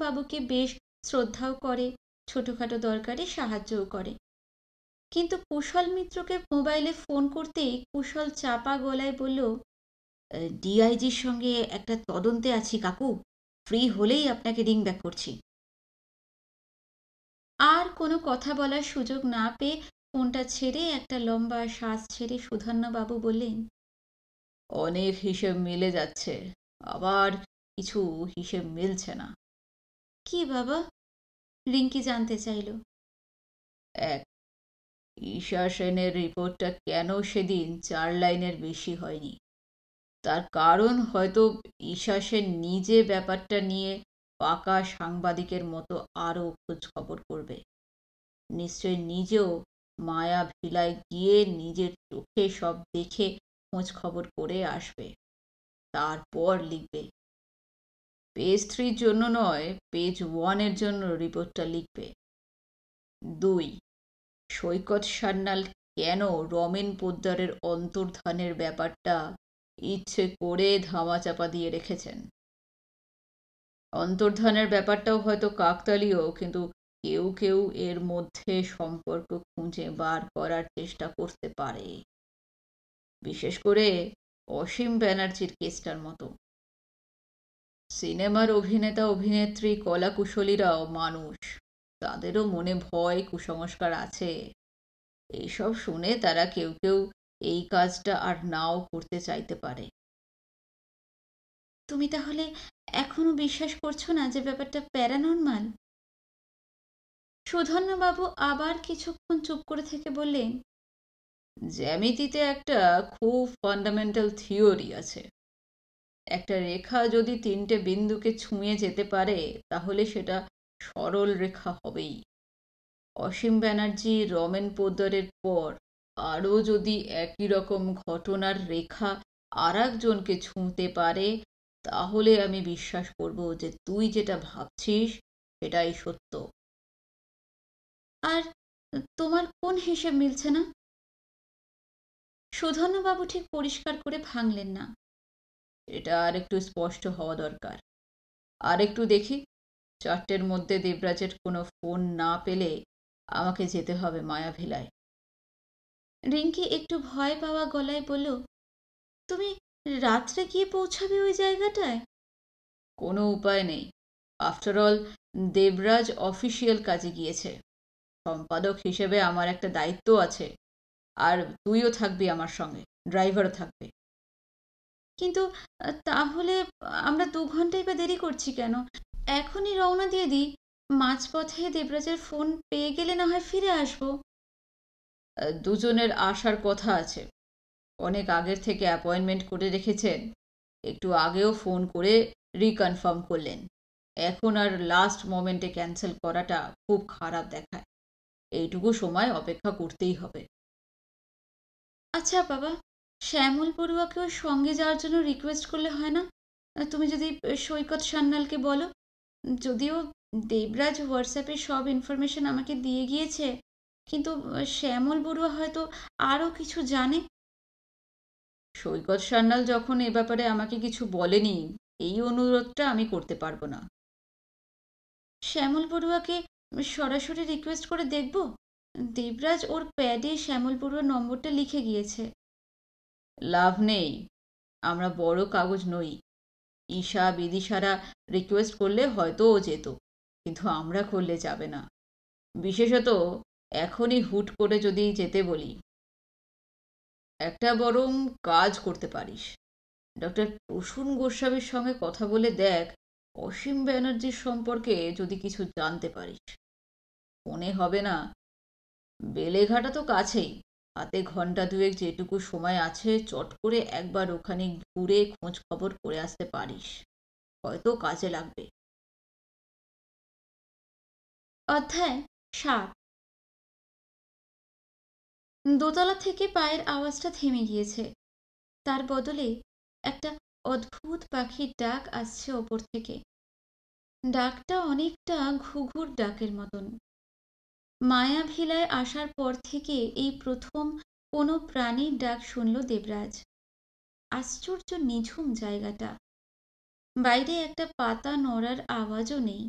বাবুকে বেশ শ্রদ্ধাও করে ছোটখাটো দরকারে সাহায্যও করে কিন্তু কুশল মিত্রকে মোবাইলে ফোন করতেই কুশল চাপা গলায় বলল ডিআইজির সঙ্গে একটা তদন্তে আছি কাকু ফ্রি হলেই আপনাকে রিং ব্যাক করছি আর কোনো কথা বলার সুযোগ না পেয়ে ফোনটা ছেড়ে একটা লম্বা শ্বাস ছেড়ে বাবু বললেন অনেক হিসেব মিলে যাচ্ছে আবার কিছু হিসেব মিলছে না কি বাবা রিঙ্কি জানতে চাইল এক ঈশা সেনের রিপোর্টটা কেন সেদিন চার লাইনের বেশি হয়নি তার কারণ হয়তো ঈশ্বাসের নিজে ব্যাপারটা নিয়ে পাকা সাংবাদিকের মতো আরও খোঁজখবর করবে নিশ্চয় নিজেও মায়া ভিলায় গিয়ে নিজের চোখে সব দেখে খোঁজখবর করে আসবে তারপর লিখবে পেজ থ্রির জন্য নয় পেজ ওয়ানের জন্য রিপোর্টটা লিখবে দুই সৈকত সান্যাল কেন রমেন পোদ্দারের অন্তর্ধানের ব্যাপারটা ইচ্ছে করে ধামা চাপা দিয়ে রেখেছেন অন্তর্ধানের ব্যাপারটাও হয়তো কাকতালীয় কিন্তু কেউ কেউ এর মধ্যে সম্পর্ক খুঁজে বার করার চেষ্টা করতে পারে বিশেষ করে অসীম ব্যানার্জির কেসটার মতো সিনেমার অভিনেতা অভিনেত্রী কলাকুশলীরাও মানুষ তাদেরও মনে ভয় কুসংস্কার আছে এইসব শুনে তারা কেউ কেউ এই কাজটা আর নাও করতে চাইতে পারে তুমি তাহলে এখনো বিশ্বাস করছো না যে ব্যাপারটা প্যারানর্মাল বাবু আবার কিছুক্ষণ চুপ করে থেকে বললেন জ্যামিতিতে একটা খুব ফান্ডামেন্টাল থিওরি আছে একটা রেখা যদি তিনটে বিন্দুকে ছুঁয়ে যেতে পারে তাহলে সেটা সরল রেখা হবেই অসীম ব্যানার্জি রমেন পোদ্দারের পর আরও যদি একই রকম ঘটনার রেখা আর একজনকে ছুঁতে পারে তাহলে আমি বিশ্বাস করব যে তুই যেটা ভাবছিস সেটাই সত্য আর তোমার কোন হিসেব মিলছে না সুধন্যবাবু ঠিক পরিষ্কার করে ভাঙলেন না এটা আর একটু স্পষ্ট হওয়া দরকার আর একটু দেখি চারটের মধ্যে দেবরাজের কোনো ফোন না পেলে আমাকে যেতে হবে মায়াভিলায় রিঙ্কি একটু ভয় পাওয়া গলায় বলল তুমি রাত্রে গিয়ে পৌঁছাবে ওই জায়গাটায় কোনো উপায় নেই আফটারঅল দেবরাজ অফিসিয়াল কাজে গিয়েছে সম্পাদক হিসেবে আমার একটা দায়িত্ব আছে আর তুইও থাকবি আমার সঙ্গে ড্রাইভারও থাকবে কিন্তু তাহলে আমরা দু ঘন্টাই বা দেরি করছি কেন এখনই রওনা দিয়ে দিই মাঝপথে দেবরাজের ফোন পেয়ে গেলে না হয় ফিরে আসবো দুজনের আসার কথা আছে অনেক আগের থেকে অ্যাপয়েন্টমেন্ট করে রেখেছেন একটু আগেও ফোন করে রিকনফার্ম করলেন এখন আর লাস্ট মোমেন্টে ক্যান্সেল করাটা খুব খারাপ দেখায় এইটুকু সময় অপেক্ষা করতেই হবে আচ্ছা বাবা শ্যামল পড়ুয়াকেও সঙ্গে যাওয়ার জন্য রিকোয়েস্ট করলে হয় না তুমি যদি সৈকত সান্যালকে বলো যদিও দেবরাজ হোয়াটসঅ্যাপে সব ইনফরমেশন আমাকে দিয়ে গিয়েছে কিন্তু শ্যামল বড়ুয়া হয়তো আরও কিছু জানে সৈকত সান্যাল যখন এ ব্যাপারে আমাকে কিছু বলেনি এই অনুরোধটা আমি করতে পারবো না শ্যামল বড়ুয়াকে সরাসরি রিকোয়েস্ট করে দেখব দেবরাজ ওর প্যাডে শ্যামল বড়ুয়ার নম্বরটা লিখে গিয়েছে লাভ নেই আমরা বড় কাগজ নই ঈশা বিদিশারা রিকোয়েস্ট করলে হয়তো ও যেত কিন্তু আমরা করলে যাবে না বিশেষত এখনই হুট করে যদি যেতে বলি একটা বরং কাজ করতে পারিস ডক্টর প্রসূন গোস্বামীর সঙ্গে কথা বলে দেখ অসীম ব্যানার্জির সম্পর্কে যদি কিছু জানতে পারিস মনে হবে না বেলেঘাটা তো কাছেই হাতে ঘন্টা দুয়েক যেটুকু সময় আছে চট করে একবার ওখানে ঘুরে খোঁজ খবর করে আসতে পারিস হয়তো কাজে লাগবে অধ্যায় ষাট দোতলা থেকে পায়ের আওয়াজটা থেমে গিয়েছে তার বদলে একটা অদ্ভুত পাখির ডাক আসছে ওপর থেকে ডাকটা অনেকটা ঘুঘুর ডাকের মতন মায়া ভিলায় আসার পর থেকে এই প্রথম কোনো প্রাণীর ডাক শুনল দেবরাজ আশ্চর্য নিঝুম জায়গাটা বাইরে একটা পাতা নড়ার আওয়াজও নেই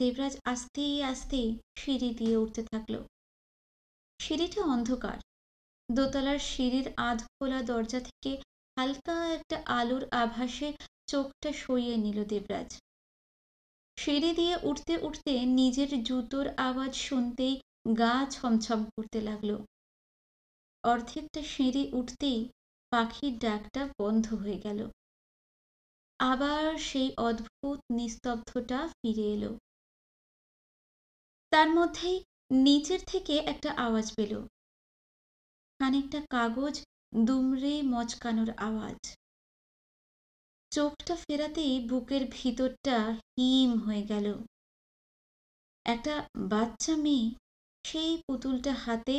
দেবরাজ আস্তে আস্তে সিঁড়ি দিয়ে উঠতে থাকলো সিঁড়িটা অন্ধকার দোতলার সিঁড়ির আধ খোলা দরজা থেকে হালকা একটা আলোর আভাসে চোখটা সরিয়ে নিল দেবরাজ সিঁড়ি দিয়ে উঠতে উঠতে নিজের জুতোর আওয়াজ শুনতেই গা ছমছম করতে লাগলো অর্ধেকটা সিঁড়ি উঠতেই পাখির ডাকটা বন্ধ হয়ে গেল আবার সেই অদ্ভুত নিস্তব্ধটা ফিরে এলো তার মধ্যেই নিচের থেকে একটা আওয়াজ পেল খানিকটা কাগজ দুমড়ে মচকানোর আওয়াজ চোখটা ফেরাতেই বুকের ভিতরটা হিম হয়ে গেল একটা বাচ্চা মেয়ে সেই পুতুলটা হাতে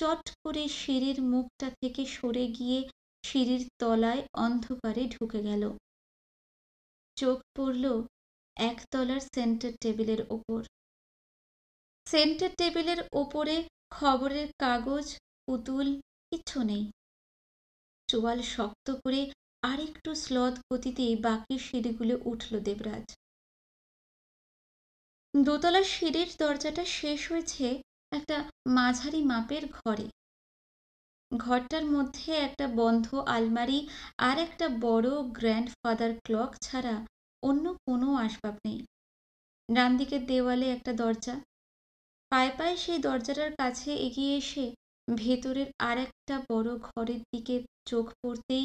চট করে সিঁড়ির মুখটা থেকে সরে গিয়ে সিঁড়ির তলায় অন্ধকারে ঢুকে গেল চোখ পড়ল একতলার সেন্টার টেবিলের ওপর সেন্টার টেবিলের ওপরে খবরের কাগজ পুতুল কিছু নেই চোয়াল শক্ত করে আরেকটু স্লদ গতিতে বাকি সিঁড়িগুলো উঠল দেবরাজ দোতলা সিঁড়ির দরজাটা শেষ হয়েছে একটা মাঝারি মাপের ঘরে ঘরটার মধ্যে একটা বন্ধ আলমারি আর একটা বড় গ্র্যান্ডফাদার ক্লক ছাড়া অন্য কোনো আসবাব নেই ডান দিকের দেওয়ালে একটা দরজা পায়ে পায়ে সেই দরজাটার কাছে এগিয়ে এসে ভেতরের আর একটা বড় ঘরের দিকে চোখ পড়তেই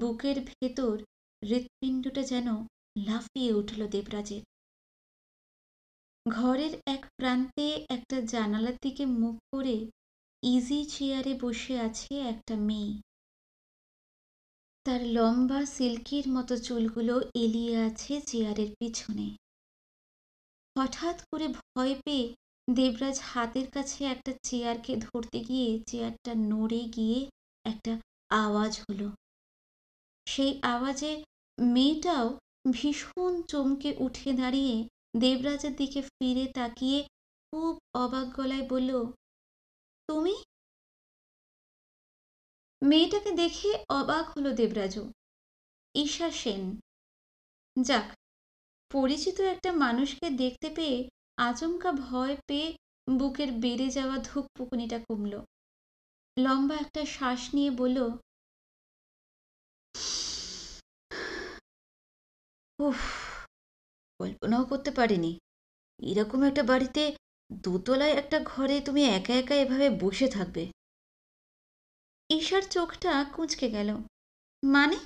বুকের ভেতর হৃৎপিণ্ডটা যেন লাফিয়ে উঠল দেবরাজের ঘরের এক প্রান্তে একটা জানালার দিকে মুখ করে ইজি চেয়ারে বসে আছে একটা মেয়ে তার লম্বা সিল্কির মতো চুলগুলো এলিয়ে আছে চেয়ারের পিছনে হঠাৎ করে ভয় পেয়ে দেবরাজ হাতের কাছে একটা চেয়ারকে ধরতে গিয়ে চেয়ারটা নড়ে গিয়ে একটা আওয়াজ হলো সেই আওয়াজে মেয়েটাও ভীষণ চমকে উঠে দাঁড়িয়ে দেবরাজের দিকে ফিরে তাকিয়ে খুব অবাক গলায় বলল তুমি মেয়েটাকে দেখে অবাক হলো দেবরাজও ঈশা সেন যাক পরিচিত একটা মানুষকে দেখতে পেয়ে আচমকা ভয় পেয়ে বুকের বেড়ে যাওয়া পুকুনিটা কমল লম্বা একটা শ্বাস নিয়ে বলল উফ কল্পনাও করতে পারিনি এরকম একটা বাড়িতে দোতলায় একটা ঘরে তুমি একা একা এভাবে বসে থাকবে ঈশার চোখটা কুঁচকে গেল মানে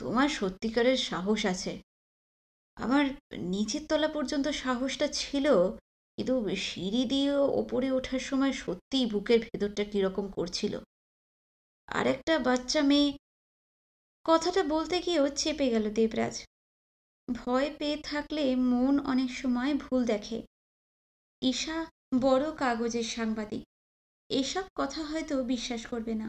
তোমার সত্যিকারের সাহস আছে আমার নিচের তলা পর্যন্ত সাহসটা ছিল কিন্তু সিঁড়ি দিয়ে ওপরে ওঠার সময় সত্যিই বুকের ভেতরটা কীরকম করছিল আর একটা বাচ্চা মেয়ে কথাটা বলতে গিয়েও চেপে গেল দেবরাজ ভয় পেয়ে থাকলে মন অনেক সময় ভুল দেখে ঈশা বড় কাগজের সাংবাদিক এসব কথা হয়তো বিশ্বাস করবে না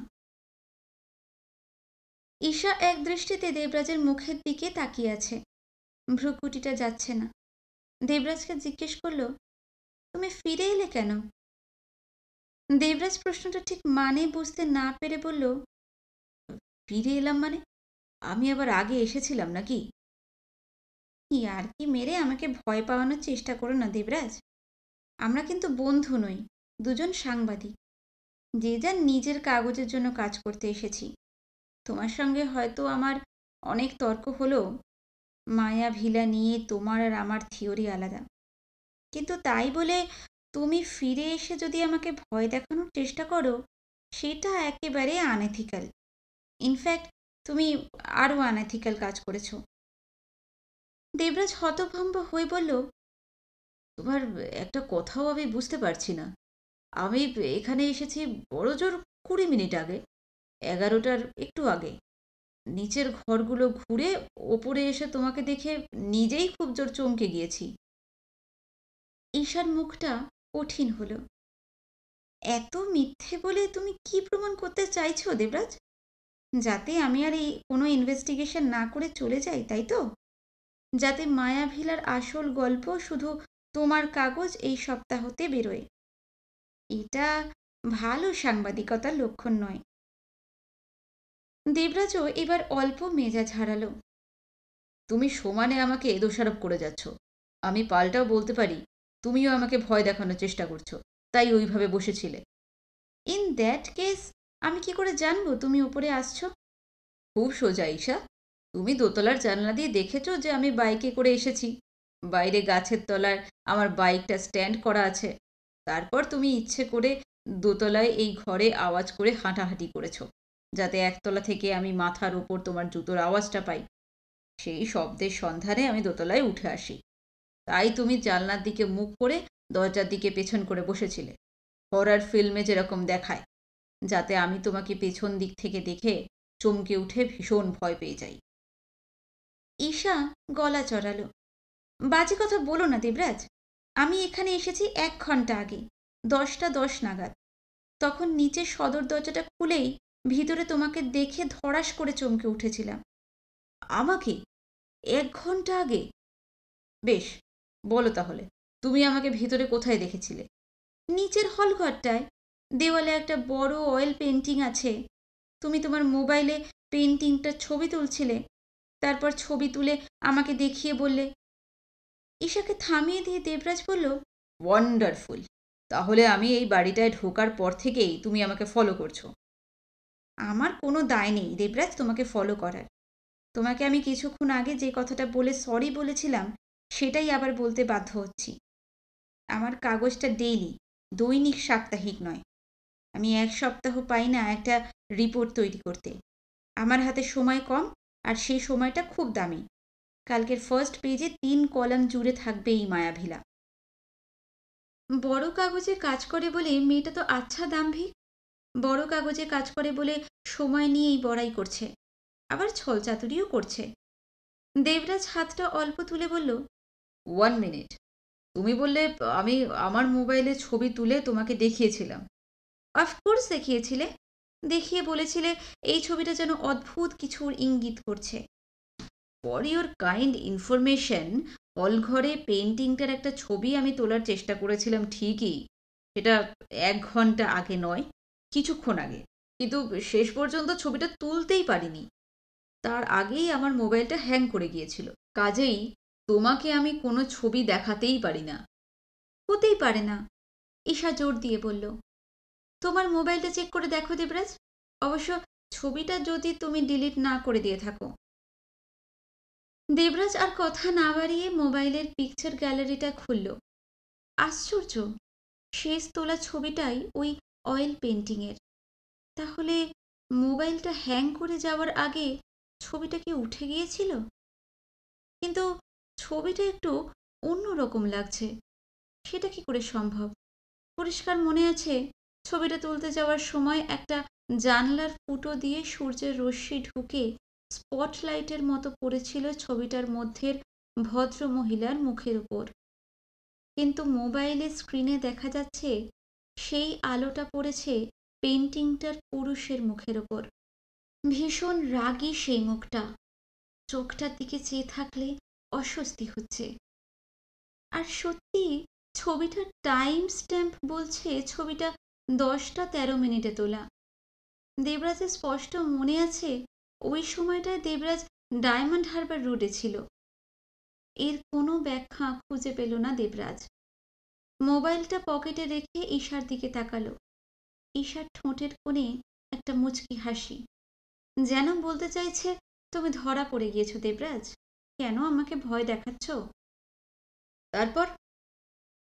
ঈশা এক দৃষ্টিতে দেবরাজের মুখের দিকে তাকিয়ে আছে ভ্রুকুটিটা যাচ্ছে না দেবরাজকে জিজ্ঞেস করলো তুমি ফিরে এলে কেন দেবরাজ প্রশ্নটা ঠিক মানে বুঝতে না পেরে বলল ফিরে এলাম মানে আমি আবার আগে এসেছিলাম নাকি আর কি মেরে আমাকে ভয় পাওয়ানোর চেষ্টা করো না দেবরাজ আমরা কিন্তু বন্ধু নই দুজন সাংবাদিক যে যার নিজের কাগজের জন্য কাজ করতে এসেছি তোমার সঙ্গে হয়তো আমার অনেক তর্ক হলো মায়া ভিলা নিয়ে তোমার আর আমার থিওরি আলাদা কিন্তু তাই বলে তুমি ফিরে এসে যদি আমাকে ভয় দেখানোর চেষ্টা করো সেটা একেবারে আনএথিক্যাল ইনফ্যাক্ট তুমি আরও আনএথিক্যাল কাজ করেছ দেবরাজ হতভম্ব হয়ে বলল তোমার একটা কথাও আমি বুঝতে পারছি না আমি এখানে এসেছি বড় জোর কুড়ি মিনিট আগে এগারোটার একটু আগে নিচের ঘরগুলো ঘুরে ওপরে এসে তোমাকে দেখে নিজেই খুব জোর চমকে গিয়েছি ঈশার মুখটা কঠিন হলো এত মিথ্যে বলে তুমি কি প্রমাণ করতে চাইছো দেবরাজ যাতে আমি আর এই কোনো ইনভেস্টিগেশন না করে চলে যাই তাই তো যাতে মায়া ভিলার আসল গল্প শুধু তোমার কাগজ এই সপ্তাহতে বেরোয় এটা ভালো সাংবাদিকতার লক্ষণ নয় দেবরাজও এবার অল্প মেজাজ হারালো তুমি সমানে আমাকে দোষারোপ করে যাচ্ছ আমি পাল্টাও বলতে পারি তুমিও আমাকে ভয় দেখানোর চেষ্টা করছো তাই ওইভাবে বসেছিলে ইন দ্যাট কেস আমি কি করে জানবো তুমি উপরে আসছো খুব সোজা ঈশা তুমি দোতলার জানলা দিয়ে দেখেছো যে আমি বাইকে করে এসেছি বাইরে গাছের তলায় আমার বাইকটা স্ট্যান্ড করা আছে তারপর তুমি ইচ্ছে করে দোতলায় এই ঘরে আওয়াজ করে হাঁটাহাঁটি করেছো যাতে একতলা থেকে আমি মাথার ওপর তোমার জুতোর আওয়াজটা পাই সেই শব্দের সন্ধানে আমি দোতলায় উঠে আসি তাই তুমি জানলার দিকে মুখ করে দরজার দিকে পেছন করে বসেছিলে হরার ফিল্মে যেরকম দেখায় যাতে আমি তোমাকে পেছন দিক থেকে দেখে চমকে উঠে ভীষণ ভয় পেয়ে যাই ঈশা গলা চড়ালো বাজে কথা বলো না দেবরাজ আমি এখানে এসেছি এক ঘন্টা আগে দশটা দশ নাগাদ তখন নিচের সদর দরজাটা খুলেই ভিতরে তোমাকে দেখে ধরাস করে চমকে উঠেছিলাম আমাকে এক ঘন্টা আগে বেশ বলো তাহলে তুমি আমাকে ভিতরে কোথায় দেখেছিলে নিচের হলঘরটায় দেওয়ালে একটা বড় অয়েল পেন্টিং আছে তুমি তোমার মোবাইলে পেন্টিংটা ছবি তুলছিলে তারপর ছবি তুলে আমাকে দেখিয়ে বললে ঈশাকে থামিয়ে দিয়ে দেবরাজ বলল ওয়ান্ডারফুল তাহলে আমি এই বাড়িটায় ঢোকার পর থেকেই তুমি আমাকে ফলো করছো আমার কোনো দায় নেই দেবরাজ তোমাকে ফলো করার তোমাকে আমি কিছুক্ষণ আগে যে কথাটা বলে সরি বলেছিলাম সেটাই আবার বলতে বাধ্য হচ্ছি আমার কাগজটা ডেইলি দৈনিক সাপ্তাহিক নয় আমি এক সপ্তাহ পাই না একটা রিপোর্ট তৈরি করতে আমার হাতে সময় কম আর সেই সময়টা খুব দামি কালকের ফার্স্ট পেজে তিন কলাম জুড়ে থাকবে এই মায়াভিলা বড় কাগজে কাজ করে বলে মেয়েটা তো আচ্ছা দাম্ভিক বড় কাগজে কাজ করে বলে সময় নিয়েই বড়াই করছে আবার চাতুরিও করছে দেবরাজ হাতটা অল্প তুলে বলল ওয়ান মিনিট তুমি বললে আমি আমার মোবাইলে ছবি তুলে তোমাকে দেখিয়েছিলাম অফকোর্স দেখিয়েছিলে দেখিয়ে বলেছিলে এই ছবিটা যেন অদ্ভুত কিছুর ইঙ্গিত করছে ফর ইউর কাইন্ড ইনফরমেশন হলঘরে পেন্টিংটার একটা ছবি আমি তোলার চেষ্টা করেছিলাম ঠিকই সেটা এক ঘন্টা আগে নয় কিছুক্ষণ আগে কিন্তু শেষ পর্যন্ত ছবিটা তুলতেই পারিনি তার আগেই আমার মোবাইলটা হ্যাং করে গিয়েছিল কাজেই তোমাকে আমি কোনো ছবি দেখাতেই পারি না হতেই পারে না ঈশা জোর দিয়ে বলল তোমার মোবাইলটা চেক করে দেখো দেবরাজ অবশ্য ছবিটা যদি তুমি ডিলিট না করে দিয়ে থাকো দেবরাজ আর কথা না বাড়িয়ে মোবাইলের পিকচার গ্যালারিটা খুলল আশ্চর্য শেষ তোলা ছবিটাই ওই অয়েল পেন্টিংয়ের তাহলে মোবাইলটা হ্যাং করে যাওয়ার আগে ছবিটা কি উঠে গিয়েছিল কিন্তু ছবিটা একটু অন্য রকম লাগছে সেটা কি করে সম্ভব পরিষ্কার মনে আছে ছবিটা তুলতে যাওয়ার সময় একটা জানলার ফুটো দিয়ে সূর্যের রশ্মি ঢুকে স্পটলাইটের মতো পড়েছিল ছবিটার মধ্যের ভদ্র মহিলার মুখের উপর কিন্তু মোবাইলের স্ক্রিনে দেখা যাচ্ছে সেই আলোটা পড়েছে পেন্টিংটার পুরুষের মুখের ওপর ভীষণ রাগি সেই মুখটা চোখটার দিকে চেয়ে থাকলে অস্বস্তি হচ্ছে আর সত্যি ছবিটার টাইম স্ট্যাম্প বলছে ছবিটা দশটা তেরো মিনিটে তোলা দেবরাজের স্পষ্ট মনে আছে ওই সময়টায় দেবরাজ ডায়মন্ড হারবার রোডে ছিল এর কোনো ব্যাখ্যা খুঁজে পেল না দেবরাজ মোবাইলটা পকেটে রেখে ঈশার দিকে তাকালো ঈশার ঠোঁটের কোণে একটা মুচকি হাসি যেন বলতে চাইছে তুমি ধরা পড়ে গিয়েছো দেবরাজ কেন আমাকে ভয় দেখাচ্ছ তারপর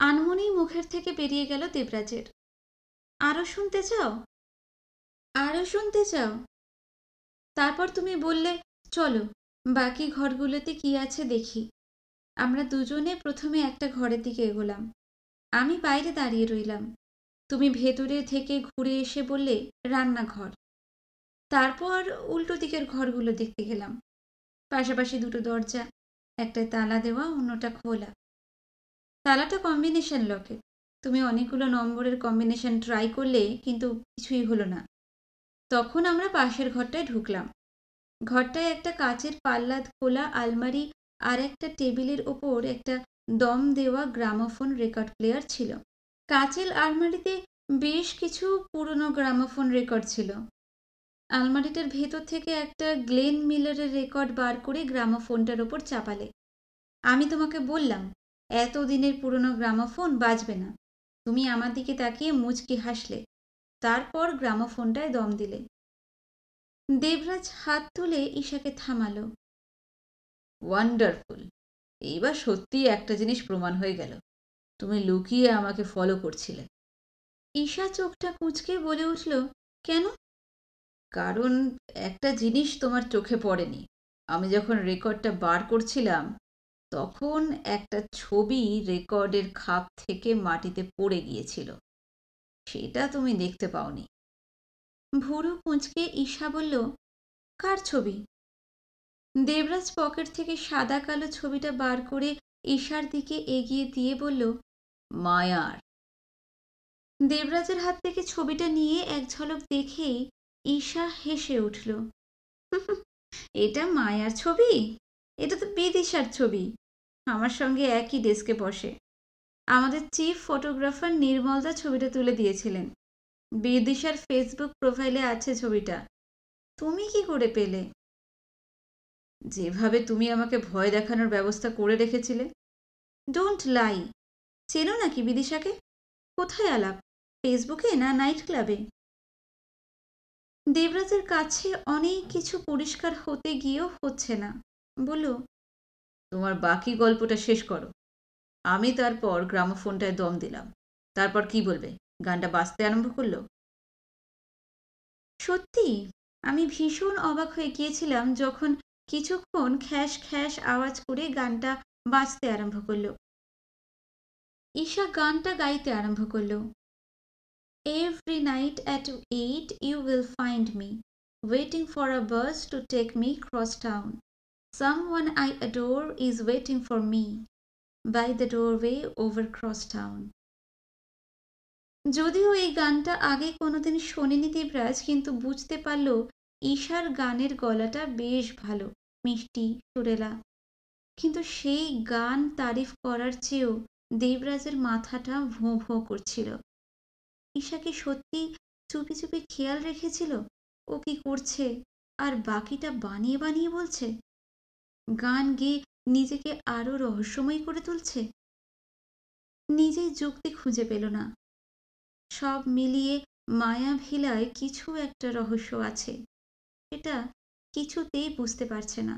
আনমনি মুখের থেকে বেরিয়ে গেল দেবরাজের আরও শুনতে চাও আরও শুনতে চাও তারপর তুমি বললে চলো বাকি ঘরগুলোতে কি আছে দেখি আমরা দুজনে প্রথমে একটা ঘরের দিকে এগোলাম আমি বাইরে দাঁড়িয়ে রইলাম তুমি ভেতরে থেকে ঘুরে এসে বললে রান্নাঘর তারপর উল্টো দিকের ঘরগুলো দেখতে গেলাম পাশাপাশি দুটো দরজা একটা তালা দেওয়া অন্যটা খোলা তালাটা কম্বিনেশন লকের তুমি অনেকগুলো নম্বরের কম্বিনেশন ট্রাই করলে কিন্তু কিছুই হলো না তখন আমরা পাশের ঘরটায় ঢুকলাম ঘরটায় একটা কাচের পাল্লাদ খোলা আলমারি আর একটা টেবিলের ওপর একটা দম দেওয়া গ্রামাফোন রেকর্ড প্লেয়ার ছিল কাচেল আলমারিতে বেশ কিছু পুরনো গ্রামাফোন রেকর্ড ছিল আলমারিটার ভেতর থেকে একটা গ্লেন মিলারের রেকর্ড বার করে গ্রামাফোনটার ওপর চাপালে আমি তোমাকে বললাম এত দিনের পুরনো গ্রামাফোন বাজবে না তুমি আমার দিকে তাকিয়ে মুচকি হাসলে তারপর গ্রামাফোনটায় দম দিলে দেবরাজ হাত তুলে ঈশাকে থামালো ওয়ান্ডারফুল এইবার সত্যিই একটা জিনিস প্রমাণ হয়ে গেল তুমি লুকিয়ে আমাকে ফলো করছিলে ঈশা চোখটা কুঁচকে বলে উঠল কেন কারণ একটা জিনিস তোমার চোখে পড়েনি আমি যখন রেকর্ডটা বার করছিলাম তখন একটা ছবি রেকর্ডের খাপ থেকে মাটিতে পড়ে গিয়েছিল সেটা তুমি দেখতে পাওনি ভুরু কুঁচকে ঈশা বলল কার ছবি দেবরাজ পকেট থেকে সাদা কালো ছবিটা বার করে ঈশার দিকে এগিয়ে দিয়ে বলল মায়ার দেবরাজের হাত থেকে ছবিটা নিয়ে এক ঝলক দেখেই ঈশা হেসে উঠল এটা মায়ার ছবি এটা তো বিদিশার ছবি আমার সঙ্গে একই ডেস্কে বসে আমাদের চিফ ফটোগ্রাফার নির্মলদা ছবিটা তুলে দিয়েছিলেন বিদিশার ফেসবুক প্রোফাইলে আছে ছবিটা তুমি কি করে পেলে যেভাবে তুমি আমাকে ভয় দেখানোর ব্যবস্থা করে রেখেছিলে ডোন্ট লাই চেনো নাকি বিদিশাকে কোথায় আলাপ ফেসবুকে না নাইট ক্লাবে দেবরাজের কাছে অনেক কিছু পরিষ্কার হতে গিয়েও হচ্ছে না বলল তোমার বাকি গল্পটা শেষ করো আমি তারপর গ্রামোফোনটায় দম দিলাম তারপর কি বলবে গানটা বাজতে আরম্ভ করল সত্যি আমি ভীষণ অবাক হয়ে গিয়েছিলাম যখন কিছুক্ষণ খ্যাস খ্যাস আওয়াজ করে গানটা বাজতে আরম্ভ করলো ঈশা গানটা গাইতে আরম্ভ করল every night at eight you will find me waiting for a bus to take me cross town one I adore is waiting for me by the doorway over cross town যদিও এই গানটা আগে কোনোদিন শোনেনি দেবরাজ কিন্তু বুঝতে পারল ঈশার গানের গলাটা বেশ ভালো মিষ্টি সুরেলা কিন্তু সেই গান তারিফ করার চেয়েও দেবরাজের মাথাটা ভোঁ ভোঁ করছিল ঈশা কি সত্যি চুপি চুপি খেয়াল রেখেছিল ও কি করছে আর বাকিটা বানিয়ে বানিয়ে বলছে গান গেয়ে নিজেকে আরও রহস্যময় করে তুলছে নিজেই যুক্তি খুঁজে পেল না সব মিলিয়ে মায়া ভিলায় কিছু একটা রহস্য আছে এটা কিছুতেই বুঝতে পারছে না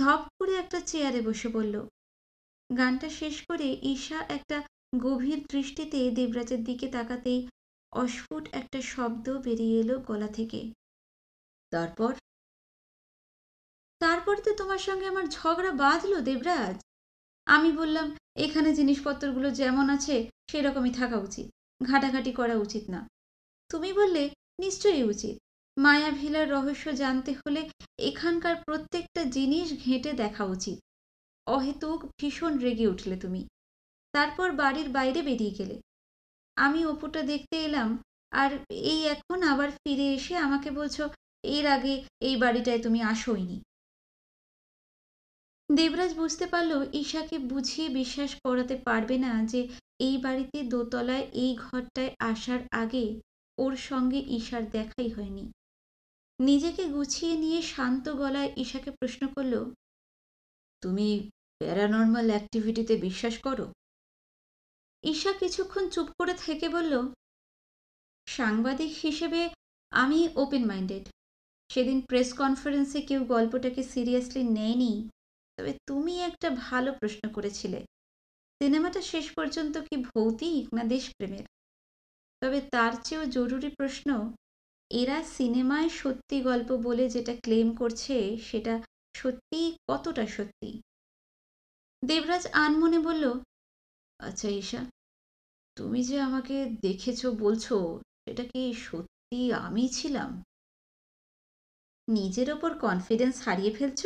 ধপ করে একটা চেয়ারে বসে পড়ল গানটা শেষ করে ঈশা একটা গভীর দৃষ্টিতে দেবরাজের দিকে তাকাতেই অস্ফুট একটা শব্দ বেরিয়ে এলো গলা থেকে তারপর তারপর তো তোমার সঙ্গে আমার ঝগড়া বাঁধলো দেবরাজ আমি বললাম এখানে জিনিসপত্রগুলো যেমন আছে সেরকমই থাকা উচিত ঘাটাঘাটি করা উচিত না তুমি বললে নিশ্চয়ই উচিত মায়াভিলার রহস্য জানতে হলে এখানকার প্রত্যেকটা জিনিস ঘেঁটে দেখা উচিত অহেতুক ভীষণ রেগে উঠলে তুমি তারপর বাড়ির বাইরে বেরিয়ে গেলে আমি অপুটা দেখতে এলাম আর এই এখন আবার ফিরে এসে আমাকে বলছো এর আগে এই বাড়িটায় তুমি আসোইনি দেবরাজ বুঝতে পারল ঈশাকে বুঝিয়ে বিশ্বাস করাতে পারবে না যে এই বাড়িতে দোতলায় এই ঘরটায় আসার আগে ওর সঙ্গে ঈশার দেখাই হয়নি নিজেকে গুছিয়ে নিয়ে শান্ত গলায় ঈশাকে প্রশ্ন করল তুমি প্যারানর্মাল অ্যাক্টিভিটিতে বিশ্বাস করো ঈশা কিছুক্ষণ চুপ করে থেকে বলল সাংবাদিক হিসেবে আমি ওপেন মাইন্ডেড সেদিন প্রেস কনফারেন্সে কেউ গল্পটাকে সিরিয়াসলি নেয়নি তবে তুমি একটা ভালো প্রশ্ন করেছিলে সিনেমাটা শেষ পর্যন্ত কি ভৌতিক না দেশপ্রেমের তবে তার চেয়েও জরুরি প্রশ্ন এরা সিনেমায় সত্যি গল্প বলে যেটা ক্লেম করছে সেটা সত্যি কতটা সত্যি দেবরাজ আনমনে বলল আচ্ছা ঈশা তুমি যে আমাকে দেখেছ বলছো সেটা কি সত্যি আমি ছিলাম নিজের ওপর কনফিডেন্স হারিয়ে ফেলছ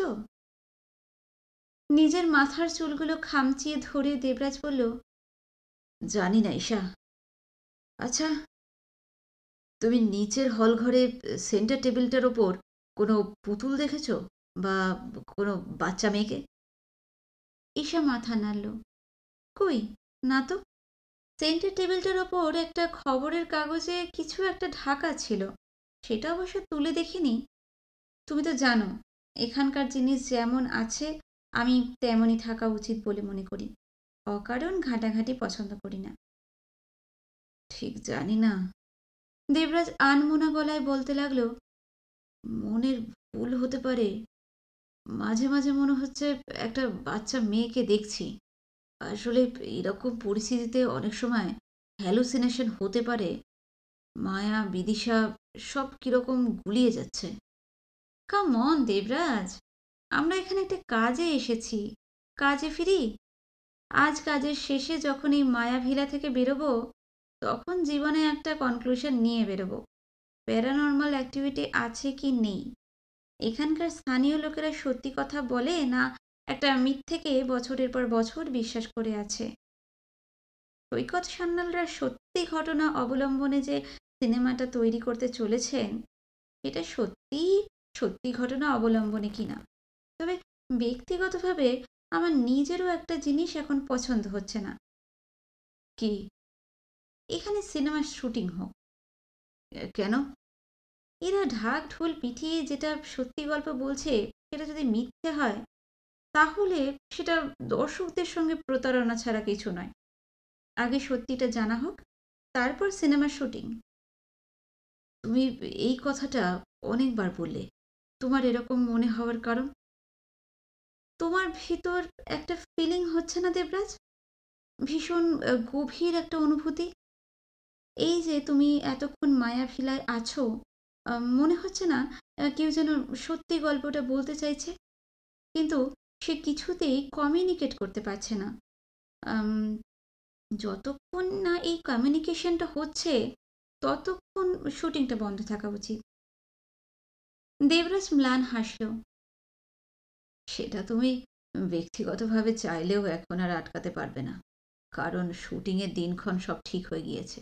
নিজের মাথার চুলগুলো খামচিয়ে ধরে দেবরাজ বলল জানি না ঈশা আচ্ছা তুমি নিচের হল ঘরে সেন্টার টেবিলটার ওপর কোনো পুতুল দেখেছ বা কোনো বাচ্চা মেয়েকে ঈশা মাথা নাড়ল কই না তো সেন্টার টেবিলটার ওপর একটা খবরের কাগজে কিছু একটা ঢাকা ছিল সেটা অবশ্য তুলে দেখিনি তুমি তো জানো এখানকার জিনিস যেমন আছে আমি তেমনই থাকা উচিত বলে মনে করি অকারণ ঘাটাঘাটি পছন্দ করি না ঠিক জানি না দেবরাজ আনমোনা গলায় বলতে লাগলো মনের ভুল হতে পারে মাঝে মাঝে মনে হচ্ছে একটা বাচ্চা মেয়েকে দেখছি আসলে এরকম পরিস্থিতিতে অনেক সময় হ্যালুসিনেশন হতে পারে মায়া বিদিশা সব কীরকম গুলিয়ে যাচ্ছে কাম অন দেবরাজ আমরা এখানে একটা কাজে এসেছি কাজে ফিরি আজ কাজের শেষে যখন এই মায়াভিলা থেকে বেরোবো তখন জীবনে একটা কনক্লুশন নিয়ে বেরোবো প্যারানর্মাল অ্যাক্টিভিটি আছে কি নেই এখানকার স্থানীয় লোকেরা সত্যি কথা বলে না একটা মিথ্যেকে বছরের পর বছর বিশ্বাস করে আছে সৈকত সান্যালরা সত্যি ঘটনা অবলম্বনে যে সিনেমাটা তৈরি করতে চলেছেন এটা সত্যি সত্যি ঘটনা অবলম্বনে কিনা তবে ব্যক্তিগতভাবে আমার নিজেরও একটা জিনিস এখন পছন্দ হচ্ছে না কি এখানে সিনেমার শুটিং হোক কেন এরা ঢাক ঢোল পিঠিয়ে যেটা সত্যি গল্প বলছে সেটা যদি মিথ্যে হয় তাহলে সেটা দর্শকদের সঙ্গে প্রতারণা ছাড়া কিছু নয় আগে সত্যিটা জানা হোক তারপর সিনেমার শুটিং তুমি এই কথাটা অনেকবার বললে তোমার এরকম মনে হওয়ার কারণ তোমার ভিতর একটা ফিলিং হচ্ছে না দেবরাজ ভীষণ গভীর একটা অনুভূতি এই যে তুমি এতক্ষণ মায়াভিলায় আছো মনে হচ্ছে না কেউ যেন সত্যি গল্পটা বলতে চাইছে কিন্তু সে কিছুতেই কমিউনিকেট করতে পারছে না যতক্ষণ না এই কমিউনিকেশনটা হচ্ছে ততক্ষণ শুটিংটা বন্ধ থাকা উচিত দেবরাজ ম্লান হাসল সেটা তুমি ব্যক্তিগতভাবে চাইলেও এখন আর আটকাতে পারবে না কারণ শুটিংয়ের দিনক্ষণ সব ঠিক হয়ে গিয়েছে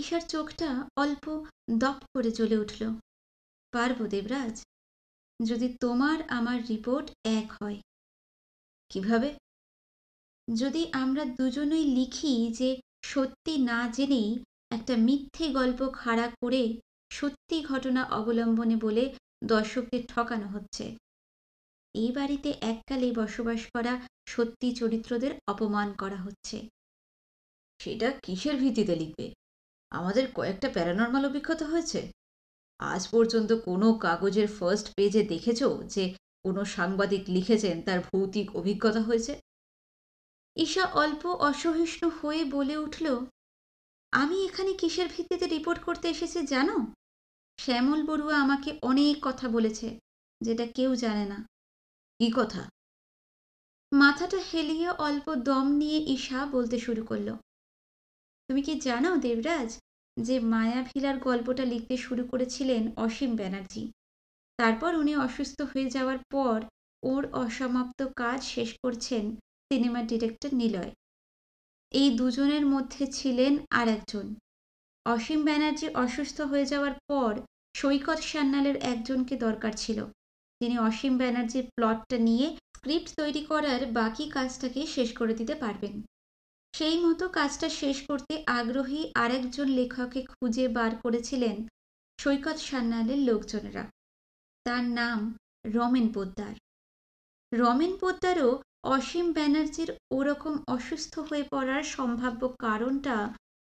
ঈশার চোখটা অল্প দপ করে জ্বলে উঠল পারব দেবরাজ যদি তোমার আমার রিপোর্ট এক হয় কিভাবে যদি আমরা দুজনেই লিখি যে সত্যি না জেনেই একটা মিথ্যে গল্প খাড়া করে সত্যি ঘটনা অবলম্বনে বলে দর্শকদের ঠকানো হচ্ছে এই বাড়িতে এককালে বসবাস করা সত্যি চরিত্রদের অপমান করা হচ্ছে সেটা কিসের ভিত্তিতে লিখবে আমাদের কয়েকটা প্যারানর্মাল অভিজ্ঞতা হয়েছে আজ পর্যন্ত কোনো কাগজের ফার্স্ট পেজে দেখেছ যে কোনো সাংবাদিক লিখেছেন তার ভৌতিক অভিজ্ঞতা হয়েছে ঈশা অল্প অসহিষ্ণু হয়ে বলে উঠল আমি এখানে কিসের ভিত্তিতে রিপোর্ট করতে এসেছি জানো শ্যামল বড়ুয়া আমাকে অনেক কথা বলেছে যেটা কেউ জানে না কি কথা মাথাটা হেলিয়ে অল্প দম নিয়ে ঈশা বলতে শুরু করলো তুমি কি জানো দেবরাজ যে মায়াভিলার গল্পটা লিখতে শুরু করেছিলেন অসীম ব্যানার্জি তারপর উনি অসুস্থ হয়ে যাওয়ার পর ওর অসমাপ্ত কাজ শেষ করছেন সিনেমা ডিরেক্টর নিলয় এই দুজনের মধ্যে ছিলেন আর একজন অসীম ব্যানার্জি অসুস্থ হয়ে যাওয়ার পর সৈকত সান্যালের একজনকে দরকার ছিল যিনি অসীম ব্যানার্জির প্লটটা নিয়ে স্ক্রিপ্ট তৈরি করার বাকি কাজটাকে শেষ করে দিতে পারবেন সেই মতো কাজটা শেষ করতে আগ্রহী আরেকজন লেখককে খুঁজে বার করেছিলেন সৈকত সান্যালের লোকজনেরা তার নাম রমেন পোদ্দার রমেন পোদ্দারও অসীম ব্যানার্জির ওরকম অসুস্থ হয়ে পড়ার সম্ভাব্য কারণটা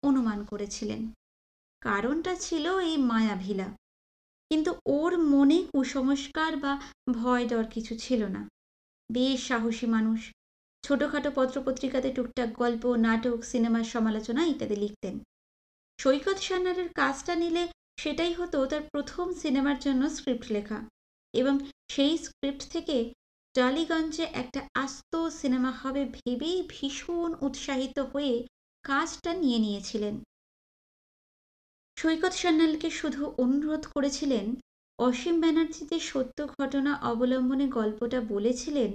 অনুমান করেছিলেন কারণটা ছিল এই মায়াভিলা কিন্তু ওর মনে কুসংস্কার বা ভয় ডর কিছু ছিল না বেশ সাহসী মানুষ ছোটোখাটো পত্রপত্রিকাতে টুকটাক গল্প নাটক সিনেমার সমালোচনা ইত্যাদি লিখতেন সৈকত সান্নারের কাজটা নিলে সেটাই হতো তার প্রথম সিনেমার জন্য স্ক্রিপ্ট লেখা এবং সেই স্ক্রিপ্ট থেকে টালিগঞ্জে একটা আস্ত সিনেমা হবে ভেবেই ভীষণ উৎসাহিত হয়ে কাজটা নিয়ে নিয়েছিলেন সৈকত সান্যালকে শুধু অনুরোধ করেছিলেন অসীম ব্যানার্জি যে সত্য ঘটনা অবলম্বনে গল্পটা বলেছিলেন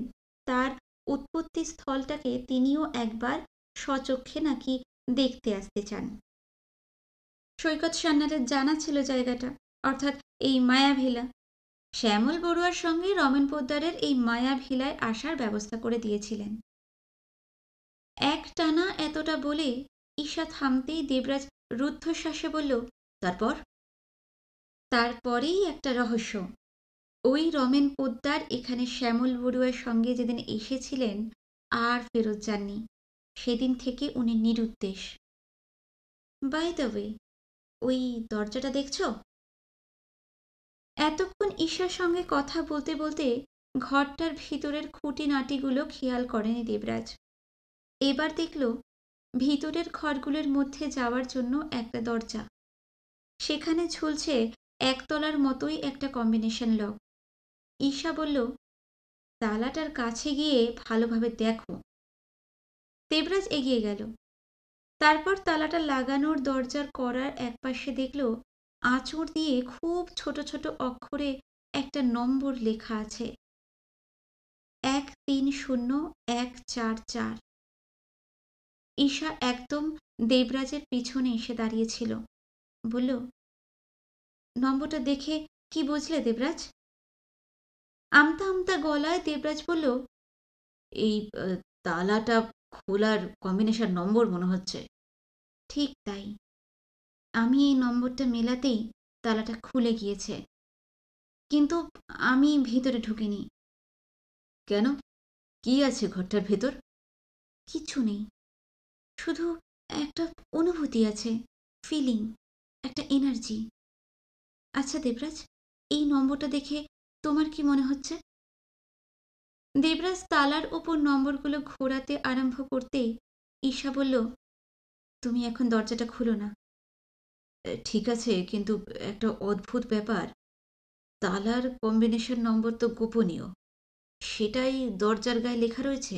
তার উৎপত্তি স্থলটাকে তিনিও একবার স্বচক্ষে নাকি দেখতে আসতে চান সৈকত সান্নারের জানা ছিল জায়গাটা অর্থাৎ এই মায়াভিলা শ্যামল বড়ুয়ার সঙ্গে রমেন পোদ্দারের এই মায়াভিলায় আসার ব্যবস্থা করে দিয়েছিলেন এক টানা এতটা বলে ঈশা থামতেই দেবরাজ রুদ্ধশ্বাসে বলল তারপর তারপরেই একটা রহস্য ওই রমেন পোদ্দার এখানে শ্যামল বড়ুয়ার সঙ্গে যেদিন এসেছিলেন আর ফেরত যাননি সেদিন থেকে উনি নিরুদ্দেশ বাই দ্য ওয়ে ওই দরজাটা দেখছ এতক্ষণ ঈশার সঙ্গে কথা বলতে বলতে ঘরটার ভিতরের খুঁটিনাটিগুলো খেয়াল করেনি দেবরাজ এবার দেখল ভিতরের ঘরগুলোর মধ্যে যাওয়ার জন্য একটা দরজা সেখানে ঝুলছে একতলার মতোই একটা কম্বিনেশন লক ঈশা বলল তালাটার কাছে গিয়ে ভালোভাবে দেখো দেবরাজ এগিয়ে গেল তারপর তালাটা লাগানোর দরজার করার একপাশে দেখল আঁচড় দিয়ে খুব ছোট ছোট অক্ষরে একটা নম্বর লেখা আছে এক তিন শূন্য এক চার চার ঈশা একদম দেবরাজের পিছনে এসে দাঁড়িয়েছিল বলল নম্বরটা দেখে কি বুঝলে দেবরাজ আমতা আমতা গলায় দেবরাজ বলল এই তালাটা খোলার কম্বিনেশন নম্বর মনে হচ্ছে ঠিক তাই আমি এই নম্বরটা মেলাতেই তালাটা খুলে গিয়েছে কিন্তু আমি ভিতরে ঢুকিনি কেন কি আছে ঘরটার ভেতর কিছু নেই শুধু একটা অনুভূতি আছে ফিলিং একটা এনার্জি আচ্ছা দেবরাজ এই নম্বরটা দেখে তোমার কি মনে হচ্ছে দেবরাজ তালার ওপর নম্বরগুলো ঘোরাতে আরম্ভ করতেই ঈশা বলল তুমি এখন দরজাটা খুলো না ঠিক আছে কিন্তু একটা অদ্ভুত ব্যাপার তালার কম্বিনেশন নম্বর তো গোপনীয় সেটাই দরজার গায়ে লেখা রয়েছে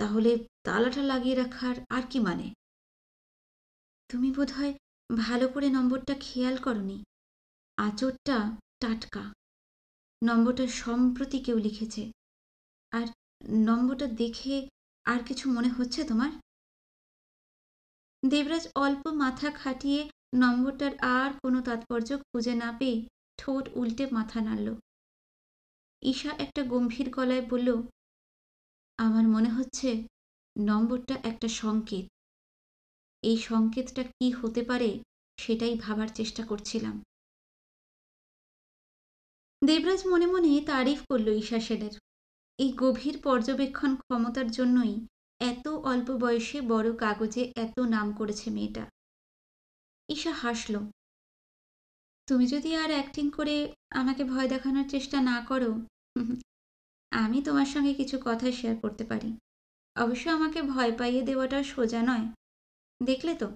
তাহলে তালাটা লাগিয়ে রাখার আর কি মানে তুমি বোধহয় ভালো করে নম্বরটা খেয়াল করনি আঁচড়টা টাটকা নম্বরটা সম্প্রতি কেউ লিখেছে আর নম্বরটা দেখে আর কিছু মনে হচ্ছে তোমার দেবরাজ অল্প মাথা খাটিয়ে নম্বরটার আর কোনো তাৎপর্য খুঁজে না পেয়ে ঠোঁট উল্টে মাথা নাড়ল ঈশা একটা গম্ভীর গলায় বলল আমার মনে হচ্ছে নম্বরটা একটা সংকেত এই সংকেতটা কি হতে পারে সেটাই ভাবার চেষ্টা করছিলাম দেবরাজ মনে মনে তারিফ করল ঈশা সেনের এই গভীর পর্যবেক্ষণ ক্ষমতার জন্যই এত অল্প বয়সে বড় কাগজে এত নাম করেছে মেয়েটা ঈশা হাসল তুমি যদি আর অ্যাক্টিং করে আমাকে ভয় দেখানোর চেষ্টা না করো আমি তোমার সঙ্গে কিছু কথা শেয়ার করতে পারি অবশ্য আমাকে ভয় পাইয়ে দেওয়াটা সোজা নয় দেখলে তো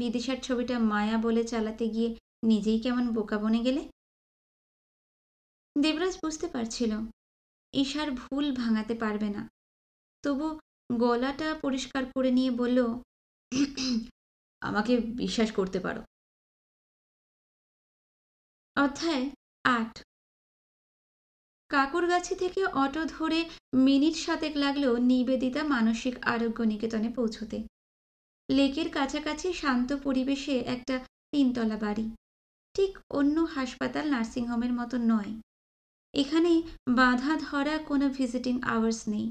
বিদিশার ছবিটা মায়া বলে চালাতে গিয়ে নিজেই কেমন বোকা বনে গেলে দেবরাজ বুঝতে পারছিল ঈশার ভুল ভাঙাতে পারবে না তবু গলাটা পরিষ্কার করে নিয়ে বলল আমাকে বিশ্বাস করতে পারো অধ্যায় আট কাকুরগাছি থেকে অটো ধরে মিনিট সাতেক লাগলেও নিবেদিতা মানসিক আরোগ্য নিকেতনে পৌঁছতে লেকের কাছাকাছি শান্ত পরিবেশে একটা তিনতলা বাড়ি ঠিক অন্য হাসপাতাল নার্সিংহোমের মতো নয় এখানে বাধা ধরা কোনো ভিজিটিং আওয়ার্স নেই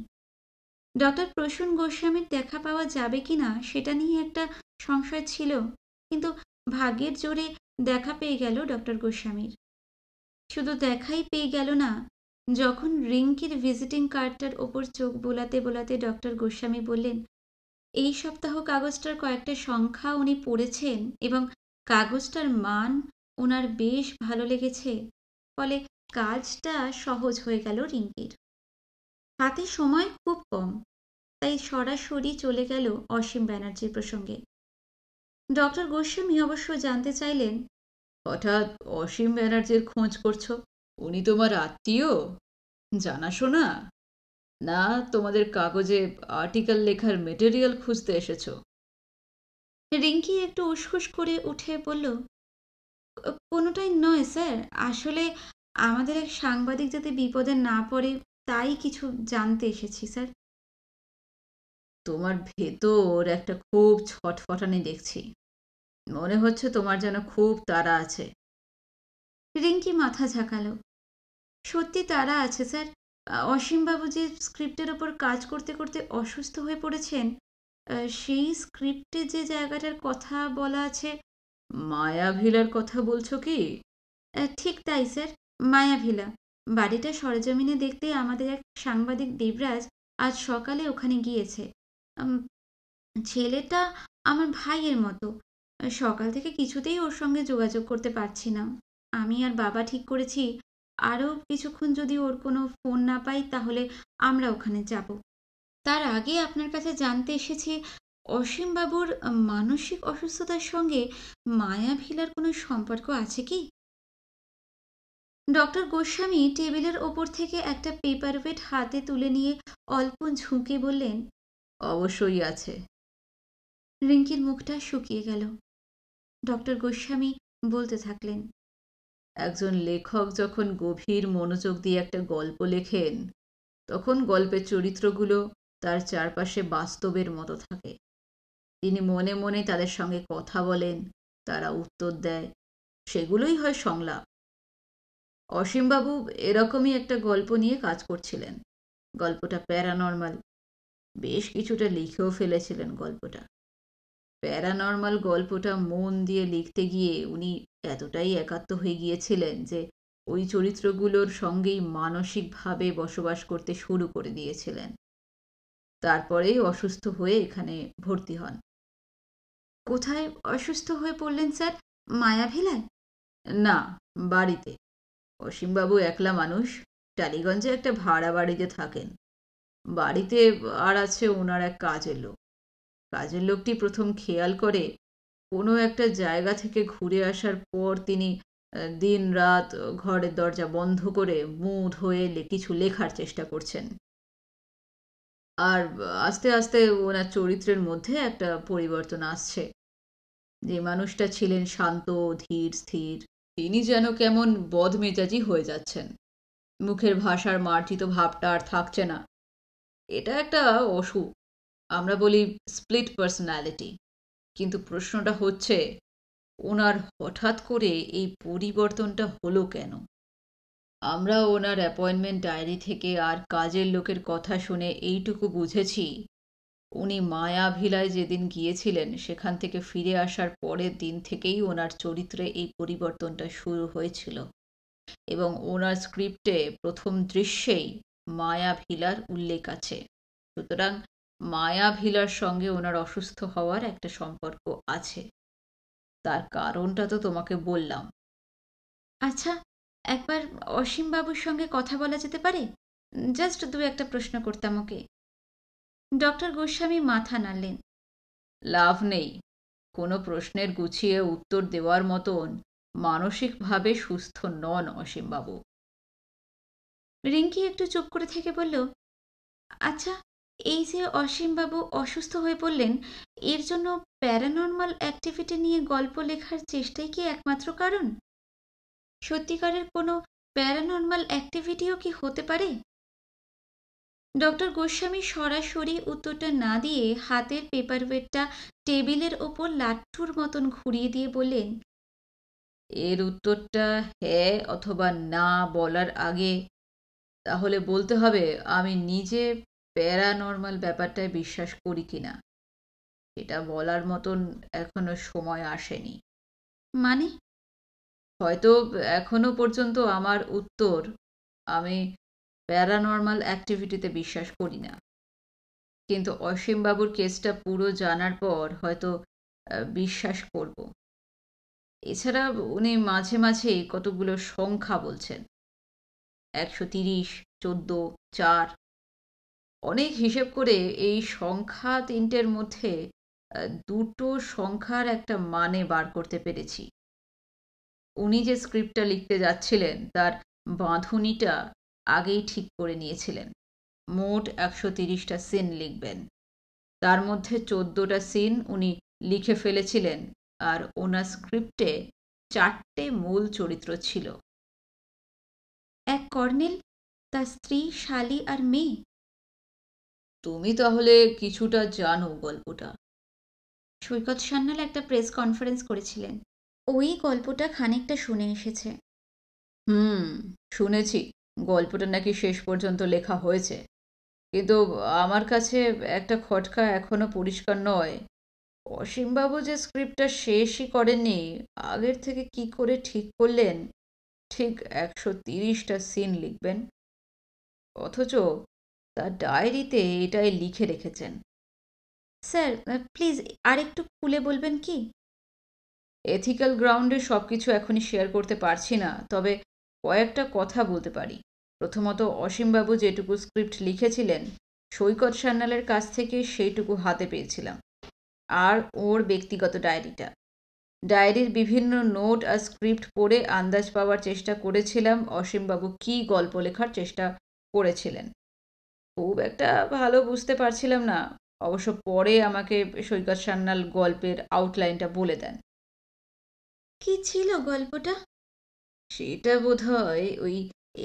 ডক্টর প্রসূন গোস্বামীর দেখা পাওয়া যাবে কি না সেটা নিয়ে একটা সংশয় ছিল কিন্তু ভাগ্যের জোরে দেখা পেয়ে গেল ডক্টর গোস্বামীর শুধু দেখাই পেয়ে গেল না যখন রিঙ্কির ভিজিটিং কার্ডটার ওপর চোখ বোলাতে বোলাতে ডক্টর গোস্বামী বললেন এই সপ্তাহ কাগজটার কয়েকটা সংখ্যা উনি পড়েছেন এবং কাগজটার মান ওনার বেশ ভালো লেগেছে ফলে কাজটা সহজ হয়ে গেল রিঙ্কির হাতে সময় খুব কম তাই সরাসরি চলে গেল অসীম ব্যানার্জির প্রসঙ্গে ডক্টর গোস্বামী অবশ্য জানতে চাইলেন হঠাৎ অসীম ব্যানার্জির খোঁজ করছো উনি তোমার আত্মীয় জানাশোনা না তোমাদের কাগজে আর্টিকেল লেখার মেটেরিয়াল খুঁজতে এসেছ রিঙ্কি একটু উসখুস করে উঠে বলল কোনোটাই নয় স্যার আসলে আমাদের এক সাংবাদিক যাতে বিপদে না পড়ে তাই কিছু জানতে এসেছি স্যার তোমার ভেতর একটা খুব ছটফটানি দেখছি মনে হচ্ছে তোমার যেন খুব তারা আছে রিঙ্কি মাথা ঝাঁকালো সত্যি তারা আছে স্যার অসীমবাবু যে স্ক্রিপ্টের ওপর কাজ করতে করতে অসুস্থ হয়ে পড়েছেন সেই স্ক্রিপ্টে যে জায়গাটার কথা বলা আছে মায়াভিলার কথা বলছো কি ঠিক তাই স্যার মায়াভিলা বাড়িটা সরেজমিনে দেখতে আমাদের এক সাংবাদিক দেবরাজ আজ সকালে ওখানে গিয়েছে ছেলেটা আমার ভাইয়ের মতো সকাল থেকে কিছুতেই ওর সঙ্গে যোগাযোগ করতে পারছি না আমি আর বাবা ঠিক করেছি আরও কিছুক্ষণ যদি ওর কোনো ফোন না পাই তাহলে আমরা ওখানে যাব তার আগে আপনার কাছে জানতে এসেছি অসীমবাবুর মানসিক অসুস্থতার সঙ্গে মায়াভিলার কোনো সম্পর্ক আছে কি ডক্টর গোস্বামী টেবিলের ওপর থেকে একটা ওয়েট হাতে তুলে নিয়ে অল্প ঝুঁকে বললেন অবশ্যই আছে রিঙ্কির মুখটা শুকিয়ে গেল ডক্টর গোস্বামী বলতে থাকলেন একজন লেখক যখন গভীর মনোযোগ দিয়ে একটা গল্প লেখেন তখন গল্পের চরিত্রগুলো তার চারপাশে বাস্তবের মতো থাকে তিনি মনে মনে তাদের সঙ্গে কথা বলেন তারা উত্তর দেয় সেগুলোই হয় সংলাপ অসীমবাবু এরকমই একটা গল্প নিয়ে কাজ করছিলেন গল্পটা প্যারানর্মাল বেশ কিছুটা লিখেও ফেলেছিলেন গল্পটা প্যারানর্মাল গল্পটা মন দিয়ে লিখতে গিয়ে উনি এতটাই একাত্ম হয়ে গিয়েছিলেন যে ওই চরিত্রগুলোর সঙ্গেই মানসিকভাবে বসবাস করতে শুরু করে দিয়েছিলেন তারপরেই অসুস্থ হয়ে এখানে ভর্তি হন কোথায় অসুস্থ হয়ে পড়লেন স্যার মায়াভিলায় না বাড়িতে অসীমবাবু একলা মানুষ টালিগঞ্জে একটা ভাড়া বাড়িতে থাকেন বাড়িতে আর আছে ওনার এক কাজের লোক কাজের লোকটি প্রথম খেয়াল করে কোনো একটা জায়গা থেকে ঘুরে আসার পর তিনি দিন রাত ঘরের দরজা বন্ধ করে মুড হয়ে কিছু লেখার চেষ্টা করছেন আর আস্তে আস্তে ওনার চরিত্রের মধ্যে একটা পরিবর্তন আসছে যে মানুষটা ছিলেন শান্ত ধীর স্থির তিনি যেন কেমন বদমেজাজি হয়ে যাচ্ছেন মুখের ভাষার মার্জিত ভাবটা আর থাকছে না এটা একটা অসুখ আমরা বলি স্প্লিট পার্সোনালিটি কিন্তু প্রশ্নটা হচ্ছে ওনার হঠাৎ করে এই পরিবর্তনটা হলো কেন আমরা ওনার অ্যাপয়েন্টমেন্ট ডায়েরি থেকে আর কাজের লোকের কথা শুনে এইটুকু বুঝেছি উনি মায়াভিলায় যেদিন গিয়েছিলেন সেখান থেকে ফিরে আসার পরের দিন থেকেই ওনার চরিত্রে এই পরিবর্তনটা শুরু হয়েছিল এবং ওনার স্ক্রিপ্টে প্রথম দৃশ্যেই মায়াভিলার উল্লেখ আছে সুতরাং মায়াভিলার সঙ্গে ওনার অসুস্থ হওয়ার একটা সম্পর্ক আছে তার কারণটা তো তোমাকে বললাম আচ্ছা একবার অসীমবাবুর সঙ্গে কথা বলা যেতে পারে জাস্ট দু একটা প্রশ্ন করতাম ওকে ডক্টর গোস্বামী মাথা নাড়লেন লাভ নেই কোনো প্রশ্নের গুছিয়ে উত্তর দেওয়ার মতন মানসিকভাবে সুস্থ নন অসীমবাবু রিঙ্কি একটু চুপ করে থেকে বলল আচ্ছা এই যে অসীমবাবু অসুস্থ হয়ে পড়লেন এর জন্য প্যারানর্মাল অ্যাক্টিভিটি নিয়ে গল্প লেখার চেষ্টাই কি একমাত্র কারণ সত্যিকারের কোনো প্যারানর্মাল অ্যাক্টিভিটিও কি হতে পারে ডক্টর গোস্বামী সরাসরি উত্তরটা না দিয়ে হাতের পেপারওয়েটটা টেবিলের ওপর লাট্টুর মতন ঘুরিয়ে দিয়ে বললেন এর উত্তরটা হ্যাঁ অথবা না বলার আগে তাহলে বলতে হবে আমি নিজে প্যারানর্মাল ব্যাপারটায় বিশ্বাস করি কিনা এটা বলার মতন এখনো সময় আসেনি মানে হয়তো এখনো পর্যন্ত আমার উত্তর আমি প্যারানর্মাল অ্যাক্টিভিটিতে বিশ্বাস করি না কিন্তু অসীমবাবুর কেসটা পুরো জানার পর হয়তো বিশ্বাস করব এছাড়া উনি মাঝে মাঝে কতগুলো সংখ্যা বলছেন একশো তিরিশ চোদ্দ চার অনেক হিসেব করে এই সংখ্যা তিনটের মধ্যে দুটো সংখ্যার একটা মানে বার করতে পেরেছি উনি যে স্ক্রিপ্টটা লিখতে যাচ্ছিলেন তার বাঁধুনিটা আগেই ঠিক করে নিয়েছিলেন মোট একশো তিরিশটা সিন লিখবেন তার মধ্যে চোদ্দোটা সিন উনি লিখে ফেলেছিলেন আর ওনার স্ক্রিপ্টে চারটে মূল চরিত্র ছিল এক কর্নেল তার স্ত্রী শালি আর মেয়ে তুমি তাহলে কিছুটা জানো গল্পটা সৈকত সান্যাল একটা প্রেস কনফারেন্স করেছিলেন ওই গল্পটা খানিকটা শুনে এসেছে হুম শুনেছি গল্পটা নাকি শেষ পর্যন্ত লেখা হয়েছে কিন্তু আমার কাছে একটা খটকা এখনও পরিষ্কার নয় অসীমবাবু যে স্ক্রিপ্টটা শেষই করেননি আগের থেকে কি করে ঠিক করলেন ঠিক একশো তিরিশটা সিন লিখবেন অথচ তার ডায়েরিতে এটাই লিখে রেখেছেন স্যার প্লিজ আর একটু খুলে বলবেন কি এথিক্যাল গ্রাউন্ডে সব কিছু এখনই শেয়ার করতে পারছি না তবে কয়েকটা কথা বলতে পারি প্রথমত অসীমবাবু যেটুকু স্ক্রিপ্ট লিখেছিলেন সৈকত সান্যালের কাছ থেকে সেইটুকু হাতে পেয়েছিলাম আর ওর ব্যক্তিগত ডায়েরিটা ডায়েরির বিভিন্ন নোট আর স্ক্রিপ্ট পড়ে আন্দাজ পাওয়ার চেষ্টা করেছিলাম অসীমবাবু কি গল্প লেখার চেষ্টা করেছিলেন খুব একটা ভালো বুঝতে পারছিলাম না অবশ্য পরে আমাকে সৈকত সান্যাল গল্পের আউটলাইনটা বলে দেন কি ছিল গল্পটা সেটা বোধ হয় ওই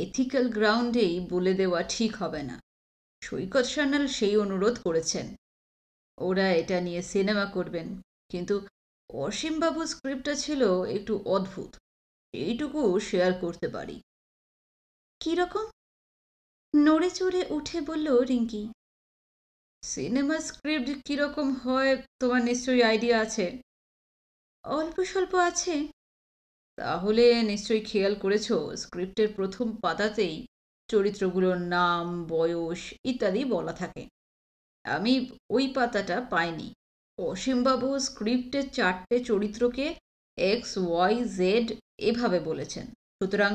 এথিক্যাল গ্রাউন্ডেই বলে দেওয়া ঠিক হবে না সৈকত সান্যাল সেই অনুরোধ করেছেন ওরা এটা নিয়ে সিনেমা করবেন কিন্তু অসীমবাবুর স্ক্রিপ্টটা ছিল একটু অদ্ভুত এইটুকু শেয়ার করতে পারি কীরকম নড়ে চড়ে উঠে বলল রিঙ্কি সিনেমা স্ক্রিপ্ট কীরকম হয় তোমার নিশ্চয়ই আইডিয়া আছে অল্প স্বল্প আছে তাহলে নিশ্চয়ই খেয়াল করেছ স্ক্রিপ্টের প্রথম পাতাতেই চরিত্রগুলোর নাম বয়স ইত্যাদি বলা থাকে আমি ওই পাতাটা পাইনি অসীমবাবু স্ক্রিপ্টের চারটে চরিত্রকে এক্স ওয়াই জেড এভাবে বলেছেন সুতরাং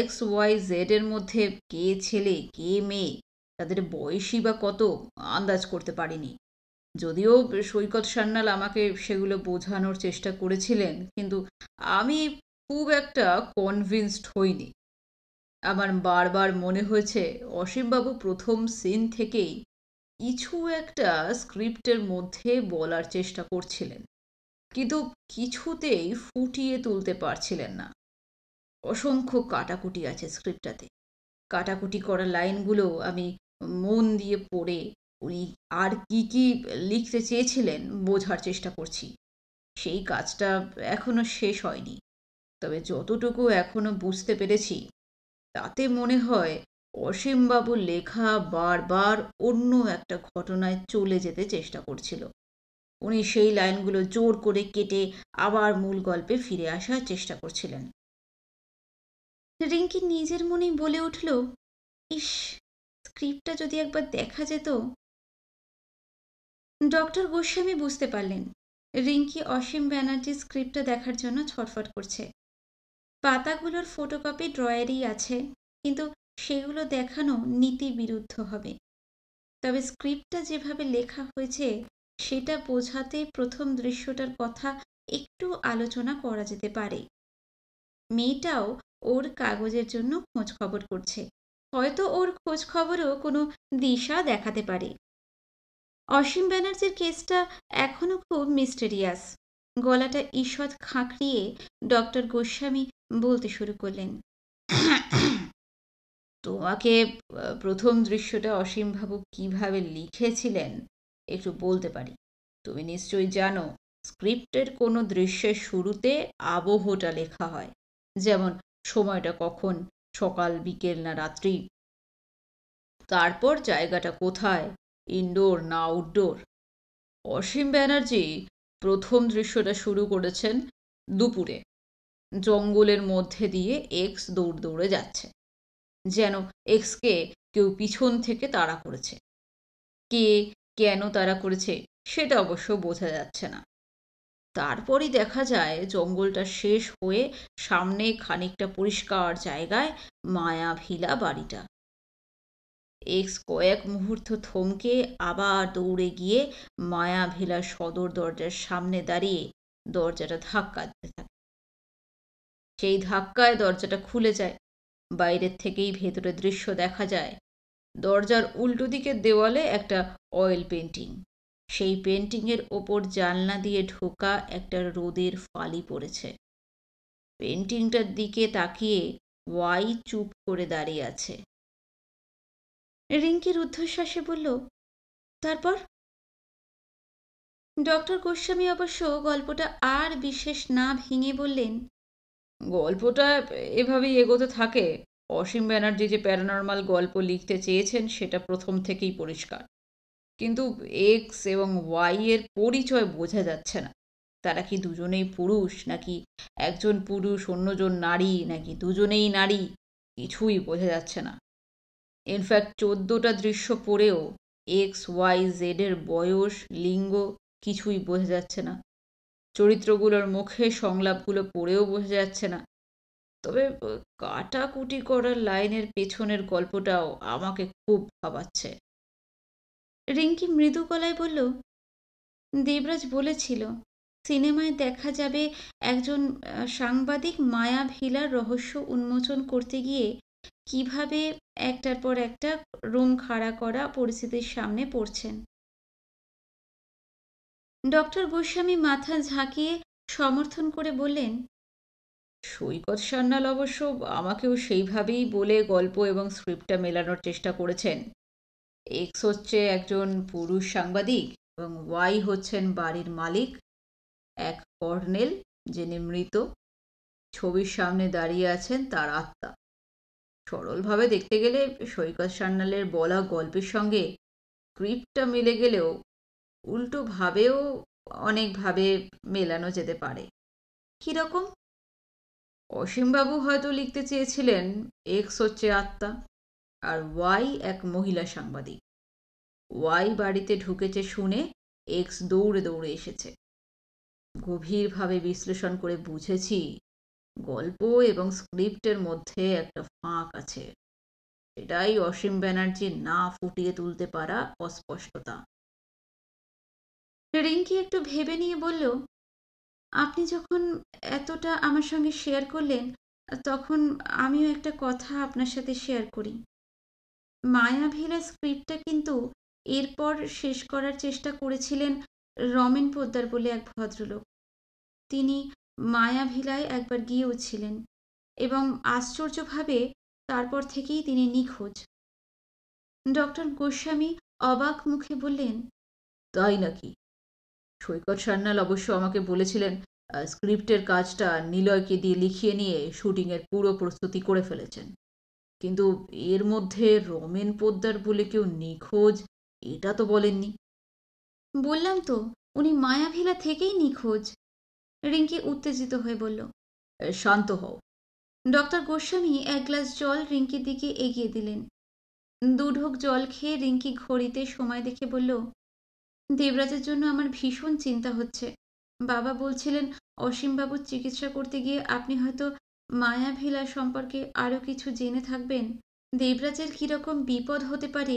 এক্স ওয়াই জেড এর মধ্যে কে ছেলে কে মেয়ে তাদের বয়সী বা কত আন্দাজ করতে পারিনি যদিও সৈকত সান্যাল আমাকে সেগুলো বোঝানোর চেষ্টা করেছিলেন কিন্তু আমি খুব একটা কনভিন্সড হইনি আমার বারবার মনে হয়েছে অসীমবাবু প্রথম সিন থেকেই কিছু একটা স্ক্রিপ্টের মধ্যে বলার চেষ্টা করছিলেন কিন্তু কিছুতেই ফুটিয়ে তুলতে পারছিলেন না অসংখ্য কাটাকুটি আছে স্ক্রিপ্টটাতে কাটাকুটি করা লাইনগুলো আমি মন দিয়ে পড়ে উনি আর কি কি লিখতে চেয়েছিলেন বোঝার চেষ্টা করছি সেই কাজটা এখনো শেষ হয়নি তবে যতটুকু এখনো বুঝতে পেরেছি তাতে মনে হয় অসীমবাবুর লেখা বারবার অন্য একটা ঘটনায় চলে যেতে চেষ্টা করছিল উনি সেই লাইনগুলো জোর করে কেটে আবার মূল গল্পে ফিরে আসার চেষ্টা করছিলেন রিঙ্কি নিজের মনেই বলে উঠল ইস স্ক্রিপ্টটা যদি একবার দেখা যেত ডক্টর গোস্বামী বুঝতে পারলেন রিঙ্কি অসীম ব্যানার্জি স্ক্রিপ্টটা দেখার জন্য ছটফট করছে পাতাগুলোর ফটোকপি ড্রয়ারই আছে কিন্তু সেগুলো দেখানো নীতি বিরুদ্ধ হবে তবে স্ক্রিপ্টটা যেভাবে লেখা হয়েছে সেটা বোঝাতে প্রথম দৃশ্যটার কথা একটু আলোচনা করা যেতে পারে মেয়েটাও ওর কাগজের জন্য খোঁজ খবর করছে হয়তো ওর খোঁজ খবরও কোনো দিশা দেখাতে পারে অসীম ব্যানার্জির কেসটা এখনও খুব মিস্টেরিয়াস গলাটা ঈষৎ খাঁকড়িয়ে ডক্টর গোস্বামী বলতে শুরু করলেন তোমাকে প্রথম দৃশ্যটা অসীমবাবু কিভাবে লিখেছিলেন একটু বলতে পারি তুমি নিশ্চয়ই জানো স্ক্রিপ্টের কোনো দৃশ্যের শুরুতে আবহটা লেখা হয় যেমন সময়টা কখন সকাল বিকেল না রাত্রি তারপর জায়গাটা কোথায় ইনডোর না আউটডোর অসীম ব্যানার্জি প্রথম দৃশ্যটা শুরু করেছেন দুপুরে জঙ্গলের মধ্যে দিয়ে এক্স দৌড় দৌড়ে যাচ্ছে যেন এক্সকে কেউ পিছন থেকে তাড়া করেছে কে কেন তাড়া করেছে সেটা অবশ্য বোঝা যাচ্ছে না তারপরই দেখা যায় জঙ্গলটা শেষ হয়ে সামনে খানিকটা পরিষ্কার জায়গায় মায়া ভিলা বাড়িটা এক্স কয়েক মুহূর্ত থমকে আবার দৌড়ে গিয়ে মায়া ভিলা সদর দরজার সামনে দাঁড়িয়ে দরজাটা ধাক্কা দিতে থাকে সেই ধাক্কায় দরজাটা খুলে যায় বাইরের থেকেই ভেতরে দৃশ্য দেখা যায় দরজার উল্টো দিকের দেওয়ালে একটা অয়েল পেন্টিং সেই পেন্টিংয়ের ওপর জানলা দিয়ে ঢোকা একটা রোদের ফালি পড়েছে পেন্টিংটার দিকে তাকিয়ে ওয়াই চুপ করে দাঁড়িয়ে আছে রিঙ্কির উদ্ধশ্বাসে বলল তারপর ডক্টর গোস্বামী অবশ্য গল্পটা আর বিশেষ না ভেঙে বললেন গল্পটা এভাবেই এগোতে থাকে অসীম ব্যানার্জি যে প্যারানর্মাল গল্প লিখতে চেয়েছেন সেটা প্রথম থেকেই পরিষ্কার কিন্তু এক্স এবং ওয়াই এর পরিচয় বোঝা যাচ্ছে না তারা কি দুজনেই পুরুষ নাকি একজন পুরুষ অন্যজন নারী নাকি দুজনেই নারী কিছুই বোঝা যাচ্ছে না ইনফ্যাক্ট চোদ্দোটা দৃশ্য পড়েও এক্স ওয়াই জেডের বয়স লিঙ্গ কিছুই বোঝা যাচ্ছে না চরিত্রগুলোর মুখে সংলাপগুলো পড়েও বোঝা যাচ্ছে না তবে কাটাকুটি করার লাইনের পেছনের গল্পটাও আমাকে খুব ভাবাচ্ছে রিঙ্কি মৃদু গলায় বলল দেবরাজ বলেছিল সিনেমায় দেখা যাবে একজন সাংবাদিক মায়া ভিলার রহস্য উন্মোচন করতে গিয়ে কিভাবে একটার পর একটা রুম খাড়া করা পরিস্থিতির সামনে পড়ছেন ডক্টর গোস্বামী মাথা ঝাঁকিয়ে সমর্থন করে বললেন সৈকত সান্যাল অবশ্য আমাকেও সেইভাবেই বলে গল্প এবং স্ক্রিপ্টটা মেলানোর চেষ্টা করেছেন এক্স হচ্ছে একজন পুরুষ সাংবাদিক এবং ওয়াই হচ্ছেন বাড়ির মালিক এক কর্নেল যিনি মৃত ছবির সামনে দাঁড়িয়ে আছেন তার আত্মা সরলভাবে দেখতে গেলে সৈকত সান্যালের বলা গল্পের সঙ্গে স্ক্রিপ্টটা মিলে গেলেও উল্টোভাবেও অনেকভাবে মেলানো যেতে পারে কীরকম অসীমবাবু হয়তো লিখতে চেয়েছিলেন এক্স হচ্ছে আত্মা আর ওয়াই এক মহিলা সাংবাদিক ওয়াই বাড়িতে ঢুকেছে শুনে এক্স দৌড়ে দৌড়ে এসেছে গভীরভাবে বিশ্লেষণ করে বুঝেছি গল্প এবং স্ক্রিপ্টের মধ্যে একটা ফাঁক আছে এটাই অসীম ব্যানার্জির না ফুটিয়ে তুলতে পারা অস্পষ্টতা রিঙ্কি একটু ভেবে নিয়ে বলল আপনি যখন এতটা আমার সঙ্গে শেয়ার করলেন তখন আমিও একটা কথা আপনার সাথে শেয়ার করি মায়াভিলা স্ক্রিপ্টটা কিন্তু এরপর শেষ করার চেষ্টা করেছিলেন রমেন পোদ্দার বলে এক ভদ্রলোক তিনি মায়াভিলায় একবার গিয়েওছিলেন এবং আশ্চর্যভাবে তারপর থেকেই তিনি নিখোঁজ ডক্টর গোস্বামী অবাক মুখে বললেন তাই নাকি সৈকত সান্যাল অবশ্য আমাকে বলেছিলেন স্ক্রিপ্টের কাজটা নিলয়কে দিয়ে লিখিয়ে নিয়ে শুটিংয়ের পুরো প্রস্তুতি করে ফেলেছেন কিন্তু এর মধ্যে রমেন পোদ্দার বলে কেউ নিখোঁজ এটা তো বলেননি বললাম তো উনি মায়াভিলা থেকেই নিখোঁজ রিঙ্কি উত্তেজিত হয়ে বলল শান্ত হও ডক্টর গোস্বামী এক গ্লাস জল রিঙ্কির দিকে এগিয়ে দিলেন দুঢোক জল খেয়ে রিঙ্কি ঘড়িতে সময় দেখে বলল দেবরাজের জন্য আমার ভীষণ চিন্তা হচ্ছে বাবা বলছিলেন অসীমবাবুর চিকিৎসা করতে গিয়ে আপনি হয়তো মায়াভিলা সম্পর্কে আরও কিছু জেনে থাকবেন দেবরাজের কীরকম বিপদ হতে পারে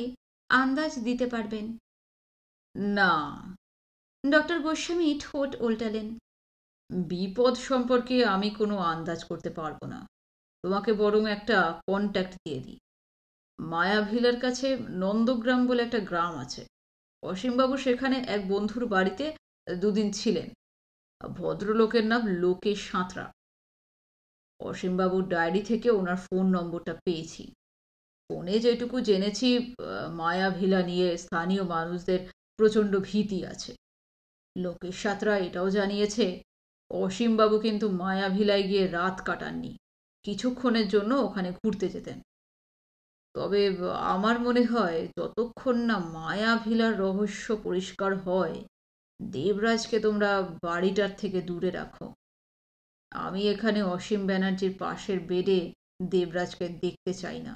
আন্দাজ দিতে পারবেন না ডক্টর গোস্বামী ঠোঁট উল্টালেন বিপদ সম্পর্কে আমি কোনো আন্দাজ করতে পারবো না তোমাকে বরং একটা কন্ট্যাক্ট দিয়ে দিই মায়াভিলার কাছে নন্দগ্রাম বলে একটা গ্রাম আছে অসীমবাবু সেখানে এক বন্ধুর বাড়িতে দুদিন ছিলেন ভদ্রলোকের নাম লোকেশ সাঁতরা অসীমবাবুর ডায়েরি থেকে ওনার ফোন নম্বরটা পেয়েছি ফোনে যেটুকু জেনেছি মায়া ভিলা নিয়ে স্থানীয় মানুষদের প্রচণ্ড ভীতি আছে লোকেশ সাঁতরা এটাও জানিয়েছে অসীমবাবু কিন্তু মায়াভিলায় গিয়ে রাত কাটাননি কিছুক্ষণের জন্য ওখানে ঘুরতে যেতেন তবে আমার মনে হয় যতক্ষণ না মায়াভিলার রহস্য পরিষ্কার হয় দেবরাজকে তোমরা বাড়িটার থেকে দূরে রাখো আমি এখানে অসীম ব্যানার্জির পাশের বেডে দেবরাজকে দেখতে চাই না